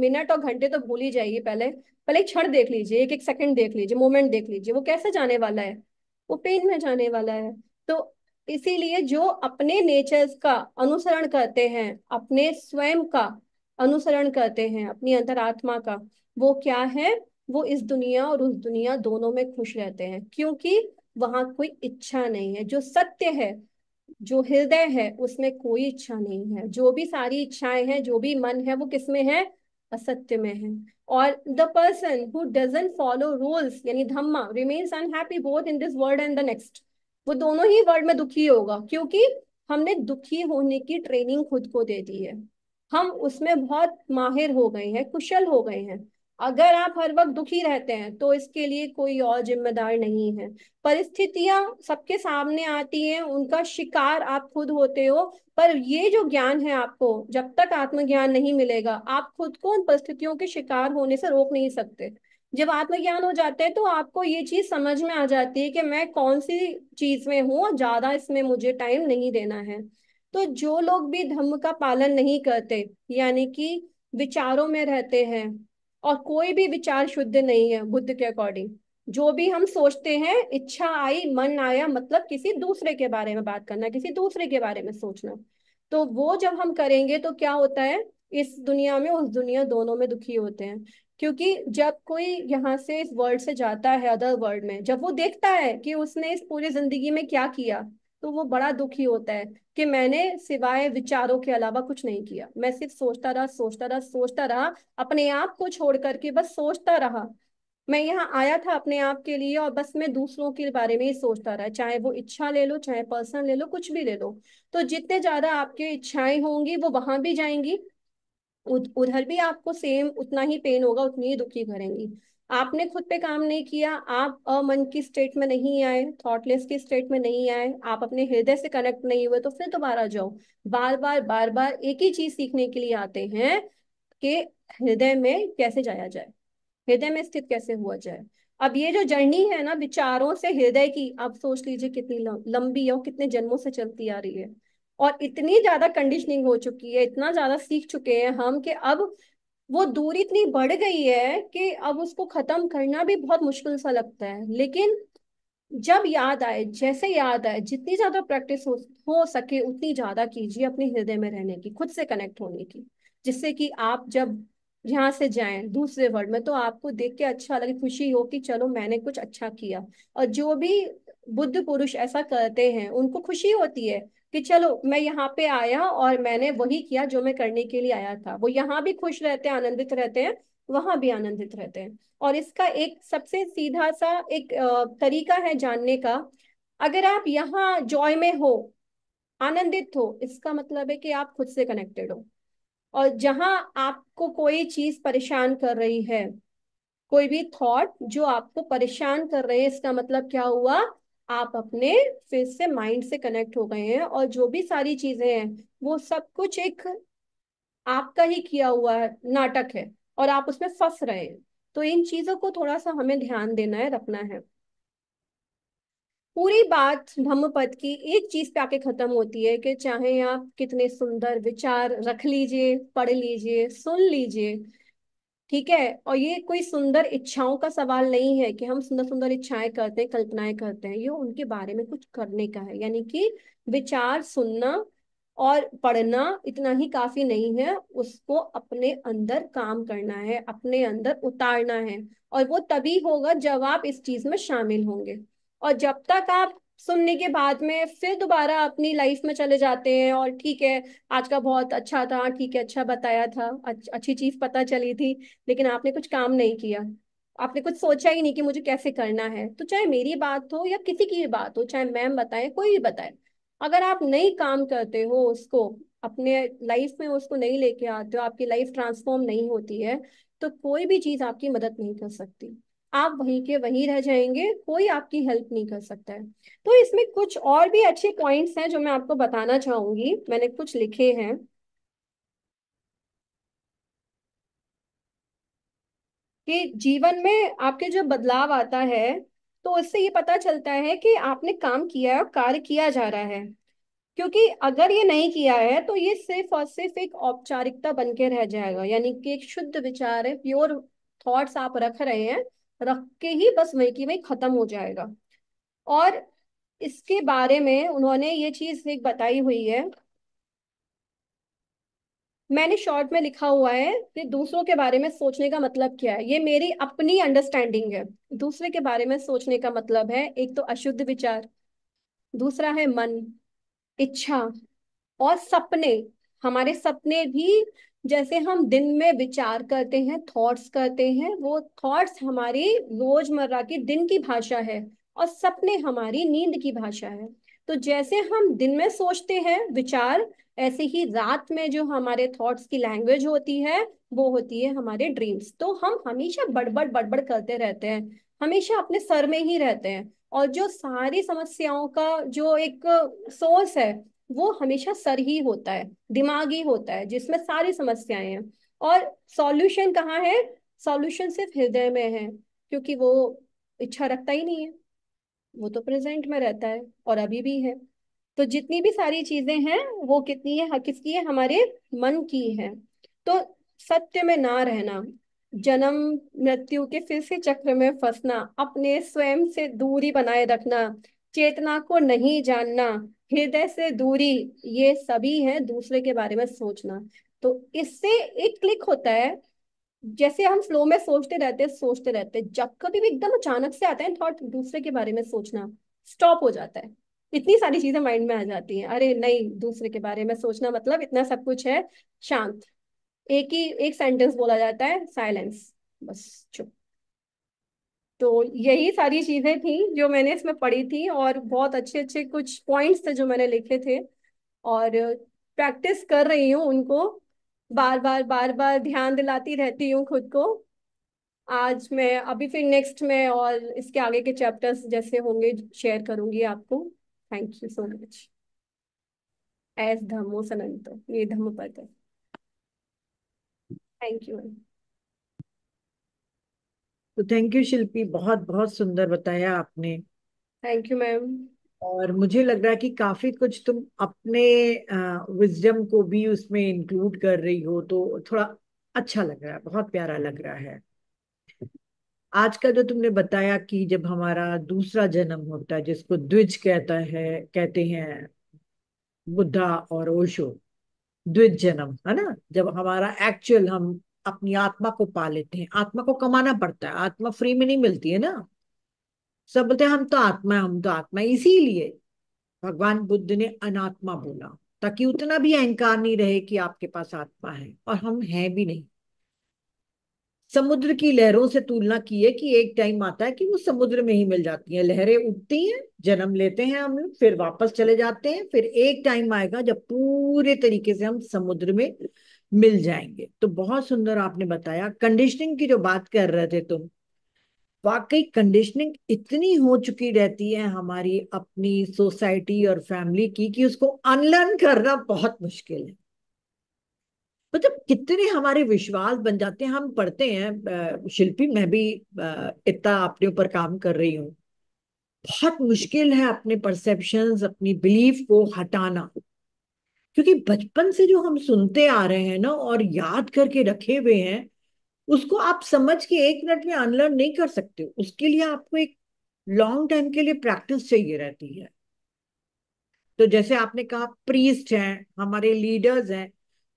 मिनट और घंटे तो भूल ही जाएगी पहले पहले एक क्षण देख लीजिए एक एक सेकंड देख लीजिए मोमेंट देख लीजिए वो कैसे जाने वाला है वो पेन में जाने वाला है तो इसीलिए जो अपने नेचर्स का अनुसरण करते हैं अपने स्वयं का अनुसरण करते हैं अपनी अंतरात्मा का वो क्या है वो इस दुनिया और उस दुनिया दोनों में खुश रहते हैं क्योंकि वहां कोई इच्छा नहीं है जो सत्य है जो हृदय है उसमें कोई इच्छा नहीं है जो भी सारी इच्छाएं हैं जो भी मन है वो किसमें है असत्य में है और the person who doesn't follow rules यानी Dhamma remains unhappy both in this world and the next वो दोनों ही वर्ल्ड में दुखी होगा क्योंकि हमने दुखी होने की ट्रेनिंग खुद को दे दी है हम उसमें बहुत माहिर हो गए हैं कुशल हो गए हैं अगर आप हर वक्त दुखी रहते हैं तो इसके लिए कोई और जिम्मेदार नहीं है परिस्थितियां सबके सामने आती हैं उनका शिकार आप खुद होते हो पर ये जो ज्ञान है आपको जब तक आत्मज्ञान नहीं मिलेगा आप खुद को उन परिस्थितियों के शिकार होने से रोक नहीं सकते जब आत्मज्ञान हो जाते हैं तो आपको ये चीज समझ में आ जाती है कि मैं कौन सी चीज में हूँ और ज्यादा इसमें मुझे टाइम नहीं देना है तो जो लोग भी धर्म का पालन नहीं करते यानी कि विचारों में रहते हैं और कोई भी विचार शुद्ध नहीं है बुद्ध के अकॉर्डिंग जो भी हम सोचते हैं इच्छा आई मन आया मतलब किसी दूसरे के बारे में बात करना किसी दूसरे के बारे में सोचना तो वो जब हम करेंगे तो क्या होता है इस दुनिया में उस दुनिया दोनों में दुखी होते हैं क्योंकि जब कोई यहाँ से इस वर्ल्ड से जाता है अदर वर्ल्ड में जब वो देखता है कि उसने इस पूरी जिंदगी में क्या किया तो वो बड़ा दुखी होता है कि मैंने सिवाय विचारों के अलावा कुछ नहीं किया मैं सिर्फ सोचता रहा सोचता रहा सोचता रहा अपने आप को छोड़ करके बस सोचता रहा मैं यहाँ आया था अपने आप के लिए और बस मैं दूसरों के बारे में ही सोचता रहा चाहे वो इच्छा ले लो चाहे पर्सन ले लो कुछ भी ले लो तो जितने ज्यादा आपकी इच्छाएं होंगी वो वहां भी जाएंगी उधर भी आपको सेम उतना ही पेन होगा उतनी ही दुखी करेंगी आपने खुद पे काम नहीं किया आप अमन की स्टेट में नहीं आए थॉटलेस की स्टेट में नहीं आए आप अपने हृदय से कनेक्ट नहीं हुए तो फिर दोबारा जाओ बार बार बार बार एक ही चीज सीखने के लिए आते हैं कि हृदय में कैसे जाया जाए हृदय में स्थित कैसे हुआ जाए अब ये जो जर्नी है ना विचारों से हृदय की आप सोच लीजिए कितनी लंबी है और कितने जन्मों से चलती आ रही है और इतनी ज्यादा कंडीशनिंग हो चुकी है इतना ज्यादा सीख चुके हैं हम कि अब वो दूरी इतनी बढ़ गई है कि अब उसको खत्म करना भी बहुत मुश्किल सा लगता है लेकिन जब याद आए जैसे याद आए जितनी ज्यादा प्रैक्टिस हो, हो सके उतनी ज्यादा कीजिए अपने हृदय में रहने की खुद से कनेक्ट होने की जिससे कि आप जब यहाँ से जाए दूसरे वर्ल्ड में तो आपको देख के अच्छा लगे खुशी हो कि चलो मैंने कुछ अच्छा किया और जो भी बुद्ध पुरुष ऐसा करते हैं उनको खुशी होती है कि चलो मैं यहाँ पे आया और मैंने वही किया जो मैं करने के लिए आया था वो यहाँ भी खुश रहते हैं आनंदित रहते हैं वहां भी आनंदित रहते हैं और इसका एक सबसे सीधा सा एक तरीका है जानने का अगर आप यहाँ जॉय में हो आनंदित हो इसका मतलब है कि आप खुद से कनेक्टेड हो और जहां आपको कोई चीज परेशान कर रही है कोई भी थॉट जो आपको परेशान कर रहे हैं इसका मतलब क्या हुआ आप अपने फिर से माइंड से कनेक्ट हो गए हैं और जो भी सारी चीजें हैं वो सब कुछ एक आपका ही किया हुआ है नाटक है और आप उसमें फंस रहे हैं तो इन चीजों को थोड़ा सा हमें ध्यान देना है रखना है पूरी बात धम्मपद की एक चीज पे आके खत्म होती है कि चाहे आप कितने सुंदर विचार रख लीजिए पढ़ लीजिए सुन लीजिए ठीक है और ये कोई सुंदर इच्छाओं का सवाल नहीं है कि हम सुंदर सुंदर इच्छाएं करते हैं कल्पनाएं करते हैं ये उनके बारे में कुछ करने का है यानी कि विचार सुनना और पढ़ना इतना ही काफी नहीं है उसको अपने अंदर काम करना है अपने अंदर उतारना है और वो तभी होगा जब आप इस चीज में शामिल होंगे और जब तक आप सुनने के बाद में फिर दोबारा अपनी लाइफ में चले जाते हैं और ठीक है आज का बहुत अच्छा था ठीक है अच्छा बताया था अच्छ, अच्छी चीज पता चली थी लेकिन आपने कुछ काम नहीं किया आपने कुछ सोचा ही नहीं कि मुझे कैसे करना है तो चाहे मेरी बात हो या किसी की भी बात हो चाहे मैम बताए कोई भी बताए अगर आप नहीं काम करते हो उसको अपने लाइफ में उसको नहीं लेके आते हो आपकी लाइफ ट्रांसफॉर्म नहीं होती है तो कोई भी चीज आपकी मदद नहीं कर सकती आप वहीं के वहीं रह जाएंगे कोई आपकी हेल्प नहीं कर सकता है तो इसमें कुछ और भी अच्छे पॉइंट्स हैं जो मैं आपको बताना चाहूंगी मैंने कुछ लिखे हैं कि जीवन में आपके जो बदलाव आता है तो उससे ये पता चलता है कि आपने काम किया है और कार्य किया जा रहा है क्योंकि अगर ये नहीं किया है तो ये सिर्फ और सिर्फ एक औपचारिकता बन के रह जाएगा यानी कि एक शुद्ध विचार है प्योर थॉट्स आप रख रहे हैं रख के ही बस वही की वहीं खत्म हो जाएगा और इसके बारे में उन्होंने ये चीज एक बताई हुई है मैंने शॉर्ट में लिखा हुआ है कि दूसरों के बारे में सोचने का मतलब क्या है ये मेरी अपनी अंडरस्टैंडिंग है दूसरे के बारे में सोचने का मतलब है एक तो अशुद्ध विचार दूसरा है मन इच्छा और सपने हमारे सपने भी जैसे हम दिन में विचार करते हैं थॉट्स करते हैं वो थॉट्स हमारी रोजमर्रा की दिन की भाषा है और सपने हमारी नींद की भाषा है तो जैसे हम दिन में सोचते हैं विचार ऐसे ही रात में जो हमारे थॉट्स की लैंग्वेज होती है वो होती है हमारे ड्रीम्स तो हम हमेशा बड़बड़ बड़बड़ करते रहते हैं हमेशा अपने सर में ही रहते हैं और जो सारी समस्याओं का जो एक सोर्स है वो हमेशा सर ही होता है दिमागी होता है जिसमें सारी समस्याएं हैं और सॉल्यूशन कहाँ है सॉल्यूशन सिर्फ हृदय में है क्योंकि वो इच्छा रखता ही नहीं है वो तो प्रेजेंट में रहता है और अभी भी है तो जितनी भी सारी चीजें हैं वो कितनी है हाँ, किसकी है हमारे मन की है तो सत्य में ना रहना जन्म मृत्यु के फिर से चक्र में फंसना अपने स्वयं से दूरी बनाए रखना चेतना को नहीं जानना हृदय से दूरी ये सभी है दूसरे के बारे में सोचना तो इससे एक क्लिक होता है जैसे हम स्लो में सोचते रहते सोचते रहते हैं जब कभी भी एकदम अचानक से आता है थॉट दूसरे के बारे में सोचना स्टॉप हो जाता है इतनी सारी चीजें माइंड में आ जाती हैं अरे नहीं दूसरे के बारे में सोचना मतलब इतना सब कुछ है शांत एक ही एक सेंटेंस बोला जाता है साइलेंस बस चुप तो यही सारी चीजें थी जो मैंने इसमें पढ़ी थी और बहुत अच्छे अच्छे कुछ पॉइंट्स थे जो मैंने लिखे थे और प्रैक्टिस कर रही हूँ उनको बार बार बार बार ध्यान दिलाती रहती हूँ खुद को आज मैं अभी फिर नेक्स्ट में और इसके आगे के चैप्टर्स जैसे होंगे शेयर करूंगी आपको थैंक यू सो मच एस धमो सनंतो ये धर्म पर थैंक यू तो थैंक यू शिल्पी बहुत बहुत सुंदर बताया आपने थैंक यू मैम और मुझे लग रहा है कि काफी कुछ तुम अपने विजडम को भी उसमें इंक्लूड कर रही हो तो थोड़ा अच्छा लग रहा है बहुत प्यारा लग रहा है आज का जो तुमने बताया कि जब हमारा दूसरा जन्म होता है जिसको द्विज कहता है कहते हैं बुद्धा और ओशो द्विज जन्म है ना जब हमारा एक्चुअल हम अपनी आत्मा को पा लेते हैं आत्मा को कमाना पड़ता है आत्मा फ्री में नहीं मिलती है ना सब बोलते हैं हम तो आत्मा है हम तो आत्मा है इसीलिए भगवान बुद्ध ने अनात्मा बोला ताकि उतना भी अहंकार नहीं रहे कि आपके पास आत्मा है और हम हैं भी नहीं समुद्र की लहरों से तुलना की है कि एक टाइम आता है कि वो समुद्र में ही मिल जाती है लहरें उठती हैं जन्म लेते हैं हम फिर वापस चले जाते हैं फिर एक टाइम आएगा जब पूरे तरीके से हम समुद्र में मिल जाएंगे तो बहुत सुंदर आपने बताया कंडीशनिंग की जो बात कर रहे थे तुम वाकई कंडीशनिंग इतनी हो चुकी रहती है हमारी अपनी सोसाइटी और फैमिली की कि उसको अनलर्न करना बहुत मुश्किल है मतलब कितने हमारे विश्वास बन जाते हैं हम पढ़ते हैं शिल्पी मैं भी इतना अपने ऊपर काम कर रही हूँ बहुत मुश्किल है अपने परसेप्शंस अपनी बिलीफ को हटाना क्योंकि बचपन से जो हम सुनते आ रहे हैं ना और याद करके रखे हुए हैं उसको आप समझ के एक मिनट में अनलर्न नहीं कर सकते उसके लिए आपको एक लॉन्ग टाइम के लिए प्रैक्टिस चाहिए रहती है तो जैसे आपने कहा प्रीस्ट हैं हमारे लीडर्स हैं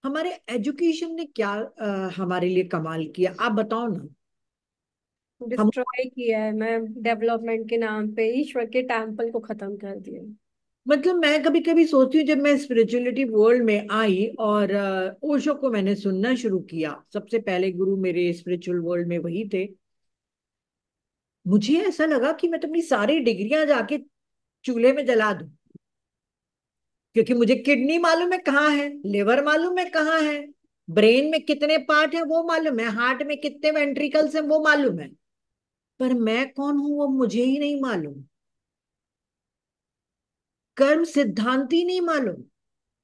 हमारे एजुकेशन ने क्या आ, हमारे लिए कमाल किया आप बताओ ना डिस्ट्रॉय किया है मैं डेवलपमेंट के नाम पे ईश्वर के टेम्पल को खत्म कर दिया मतलब मैं कभी कभी सोचती हूँ जब मैं स्पिरिचुअलिटी वर्ल्ड में आई और ओशो को मैंने सुनना शुरू किया सबसे पहले गुरु मेरे स्पिरिचुअल वर्ल्ड में वही थे मुझे ऐसा लगा कि मैं तो अपनी सारी डिग्रियां जाके चूल्हे में जला दू क्योंकि मुझे किडनी मालूम है कहाँ है लिवर मालूम है कहाँ है ब्रेन में कितने पार्ट है वो मालूम है हार्ट में कितने वेंट्रिकल्स हैं वो मालूम है पर मैं कौन हूं वो मुझे ही नहीं मालूम कर्म सिद्धांत ही नहीं मालूम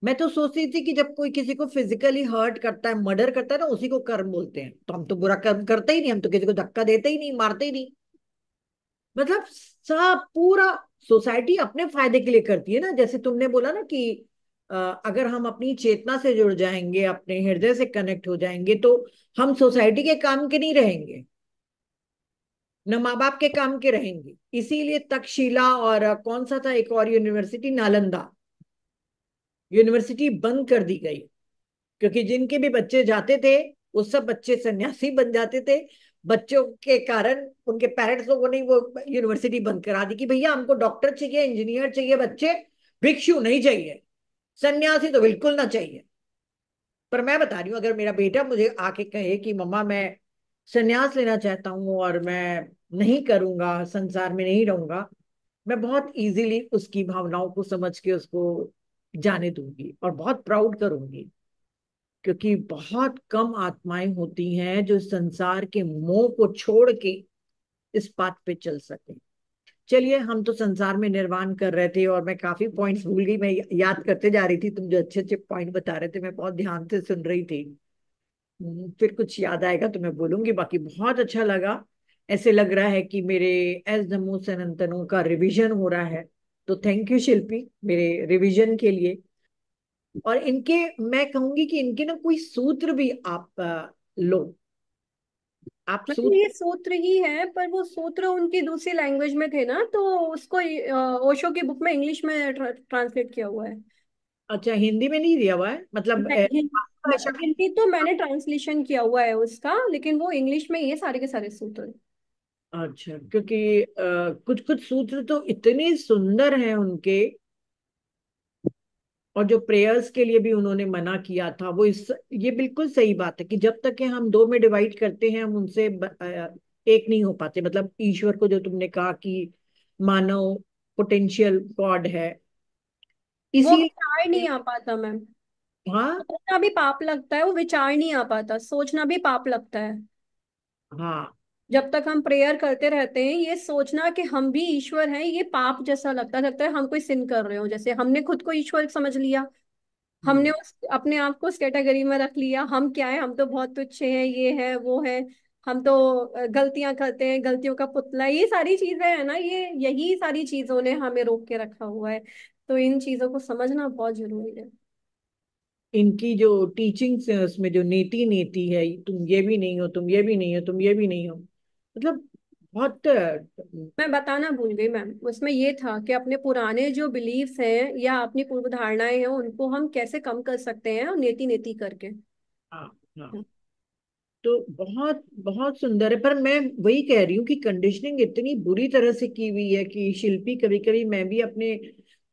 मैं तो सोचती थी कि जब कोई किसी को फिजिकली हर्ट करता है मर्डर करता है ना तो उसी को कर्म बोलते हैं तो हम तो बुरा कर्म करते ही नहीं हम तो किसी को धक्का देते ही नहीं मारते ही नहीं मतलब सब पूरा सोसाइटी अपने फायदे के लिए करती है ना जैसे तुमने बोला ना कि अगर हम अपनी चेतना से जुड़ जाएंगे अपने हृदय से कनेक्ट हो जाएंगे तो हम सोसाइटी के काम के नहीं रहेंगे न माँ बाप के काम के रहेंगे इसीलिए तक्षशिला और कौन सा था एक और यूनिवर्सिटी नालंदा यूनिवर्सिटी बंद कर दी गई क्योंकि जिनके भी बच्चे जाते थे वो सब बच्चे सन्यासी बन जाते थे बच्चों के कारण उनके पेरेंट्स लोगों ने वो यूनिवर्सिटी बंद करा दी कि भैया हमको डॉक्टर चाहिए इंजीनियर चाहिए बच्चे भिक्षु नहीं चाहिए सन्यासी तो बिल्कुल ना चाहिए पर मैं बता रही हूँ अगर मेरा बेटा मुझे आके कहे कि मम्मा मैं संन्यास लेना चाहता हूँ और मैं नहीं करूँगा संसार में नहीं रहूंगा मैं बहुत इजीली उसकी भावनाओं को समझ के उसको जाने दूंगी और बहुत प्राउड करूंगी क्योंकि बहुत कम आत्माएं होती हैं जो संसार के मोह को छोड़ के इस बात पे चल सके चलिए हम तो संसार में निर्वाण कर रहे थे और मैं काफी पॉइंट्स भूल गई मैं याद करते जा रही थी तुम जो अच्छे अच्छे पॉइंट बता रहे थे मैं बहुत ध्यान से सुन रही थी हम्म, फिर कुछ याद आएगा तो मैं बोलूंगी बाकी बहुत अच्छा लगा ऐसे लग रहा है कि मेरे एस धमो सनंतनों का रिवीजन हो रहा है तो थैंक यू शिल्पी मेरे रिवीजन के लिए और इनके मैं कहूंगी कि इनके ना कोई सूत्र भी आप लो आप हाँ, सूत्र ये सूत्र ही है पर वो सूत्र उनकी दूसरी लैंग्वेज में थे ना तो उसको ओशो की बुक में इंग्लिश में ट्रांसलेट किया हुआ है अच्छा हिंदी में नहीं दिया हुआ है मतलब हाँ, हिंदी तो मैंने ट्रांसलेशन किया हुआ है उसका लेकिन वो इंग्लिश में ये सारे के सारे सूत्र अच्छा क्योंकि आ, कुछ कुछ सूत्र तो इतने सुंदर हैं उनके और जो प्रेयर्स के लिए भी उन्होंने मना किया था वो इस ये बिल्कुल सही बात है कि जब तक के हम दो में डिवाइड करते हैं हम उनसे एक नहीं हो पाते मतलब ईश्वर को जो तुमने कहा कि मानव पोटेंशियल गॉड है इसीलिए विचार नहीं आ पाता मैम हाँ सोचना भी पाप लगता है वो विचार नहीं आ पाता सोचना भी पाप लगता है हाँ जब तक हम प्रेयर करते रहते हैं ये सोचना कि हम भी ईश्वर हैं ये पाप जैसा लगता लगता है हम कोई सिन कर रहे हो जैसे हमने खुद को ईश्वर समझ लिया हमने हम्म। उस अपने आप को उस कैटेगरी में रख लिया हम क्या है हम तो बहुत तुच्छे हैं ये है वो है हम तो गलतियां करते हैं गलतियों का पुतला ये सारी चीजें है ना ये यही सारी चीजों ने हमें रोक के रखा हुआ है तो इन चीजों को समझना बहुत जरूरी है इनकी जो टीचिंग है उसमें जो नीति नीति है तुम ये भी नहीं हो तुम ये भी नहीं हो तुम ये भी नहीं हो मतलब बहुत मैं बताना भूल गई मैम उसमें ये था कि अपने पुराने जो बिलीव्स हैं या अपनी पूर्व धारणाएं हैं उनको हम कैसे कम कर सकते हैं नेति नेति करके हाँ हाँ तो बहुत बहुत सुंदर है पर मैं वही कह रही हूँ कि कंडीशनिंग इतनी बुरी तरह से की हुई है कि शिल्पी कभी कभी मैं भी अपने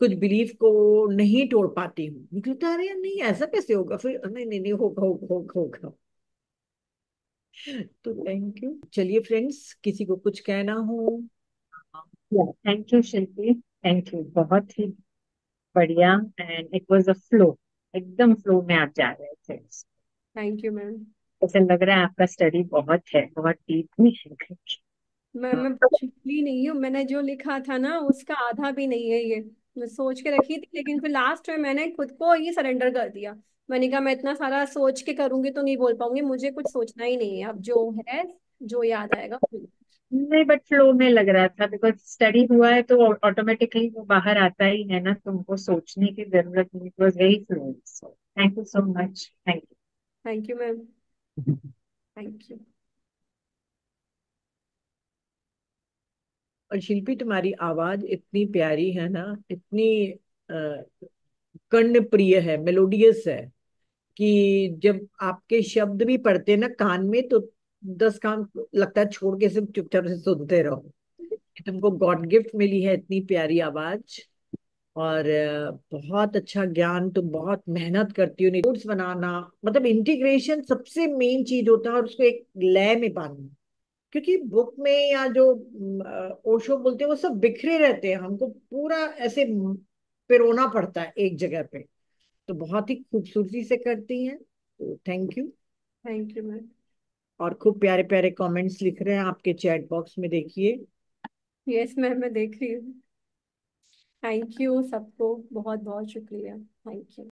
कुछ बिलीफ को नहीं तोड़ पाती हूँ निकलता अरे नहीं ऐसा कैसे होगा फिर नहीं नहीं नहीं होगा होगा होगा होगा तो थैंक यू चलिए फ्रेंड्स किसी को कुछ कहना हो thank you Shilpi thank you बहुत ही बढ़िया and it was a flow एकदम फ्लो में आप जा रहे थे थैंक यू मैम ऐसा लग रहा है आपका स्टडी बहुत है बहुत डीप में है मैं मैं नहीं हूँ मैंने जो लिखा था ना उसका आधा भी नहीं है ये मैं सोच के रखी थी लेकिन फिर लास्ट में मैंने खुद को ही सरेंडर कर दिया मैंने कहा मैं इतना सारा सोच के करूंगी तो नहीं बोल पाऊंगी मुझे कुछ सोचना ही नहीं है अब जो है जो याद आएगा नहीं बट फ्लो में लग रहा था बिकॉज स्टडी हुआ है तो ऑटोमेटिकली वो बाहर आता ही है ना तुमको तो सोचने की जरूरत नहीं it very flow thank you so much thank you thank you ma'am thank you और शिल्पी तुम्हारी आवाज इतनी प्यारी है ना इतनी कर्ण प्रिय है मेलोडियस है कि जब आपके शब्द भी पढ़ते हैं ना कान में तो दस काम लगता है छोड़ के सिर्फ चुपचाप से सुनते रहो तुमको गॉड गिफ्ट मिली है इतनी प्यारी आवाज और बहुत अच्छा ज्ञान तुम बहुत मेहनत करती हो नोट्स बनाना मतलब इंटीग्रेशन सबसे मेन चीज होता है और उसको एक लय में बांधना क्योंकि बुक में या जो ओशो बोलते हैं वो सब बिखरे रहते हैं हमको पूरा ऐसे पिरोना पड़ता है एक जगह पे तो बहुत ही खूबसूरती से करती हैं तो thank you thank you ma'am और खूब प्यारे प्यारे कमेंट्स लिख रहे हैं आपके चैट बॉक्स में देखिए यस मैम मैं देख रही हूँ थैंक यू सबको बहुत बहुत शुक्रिया थैंक यू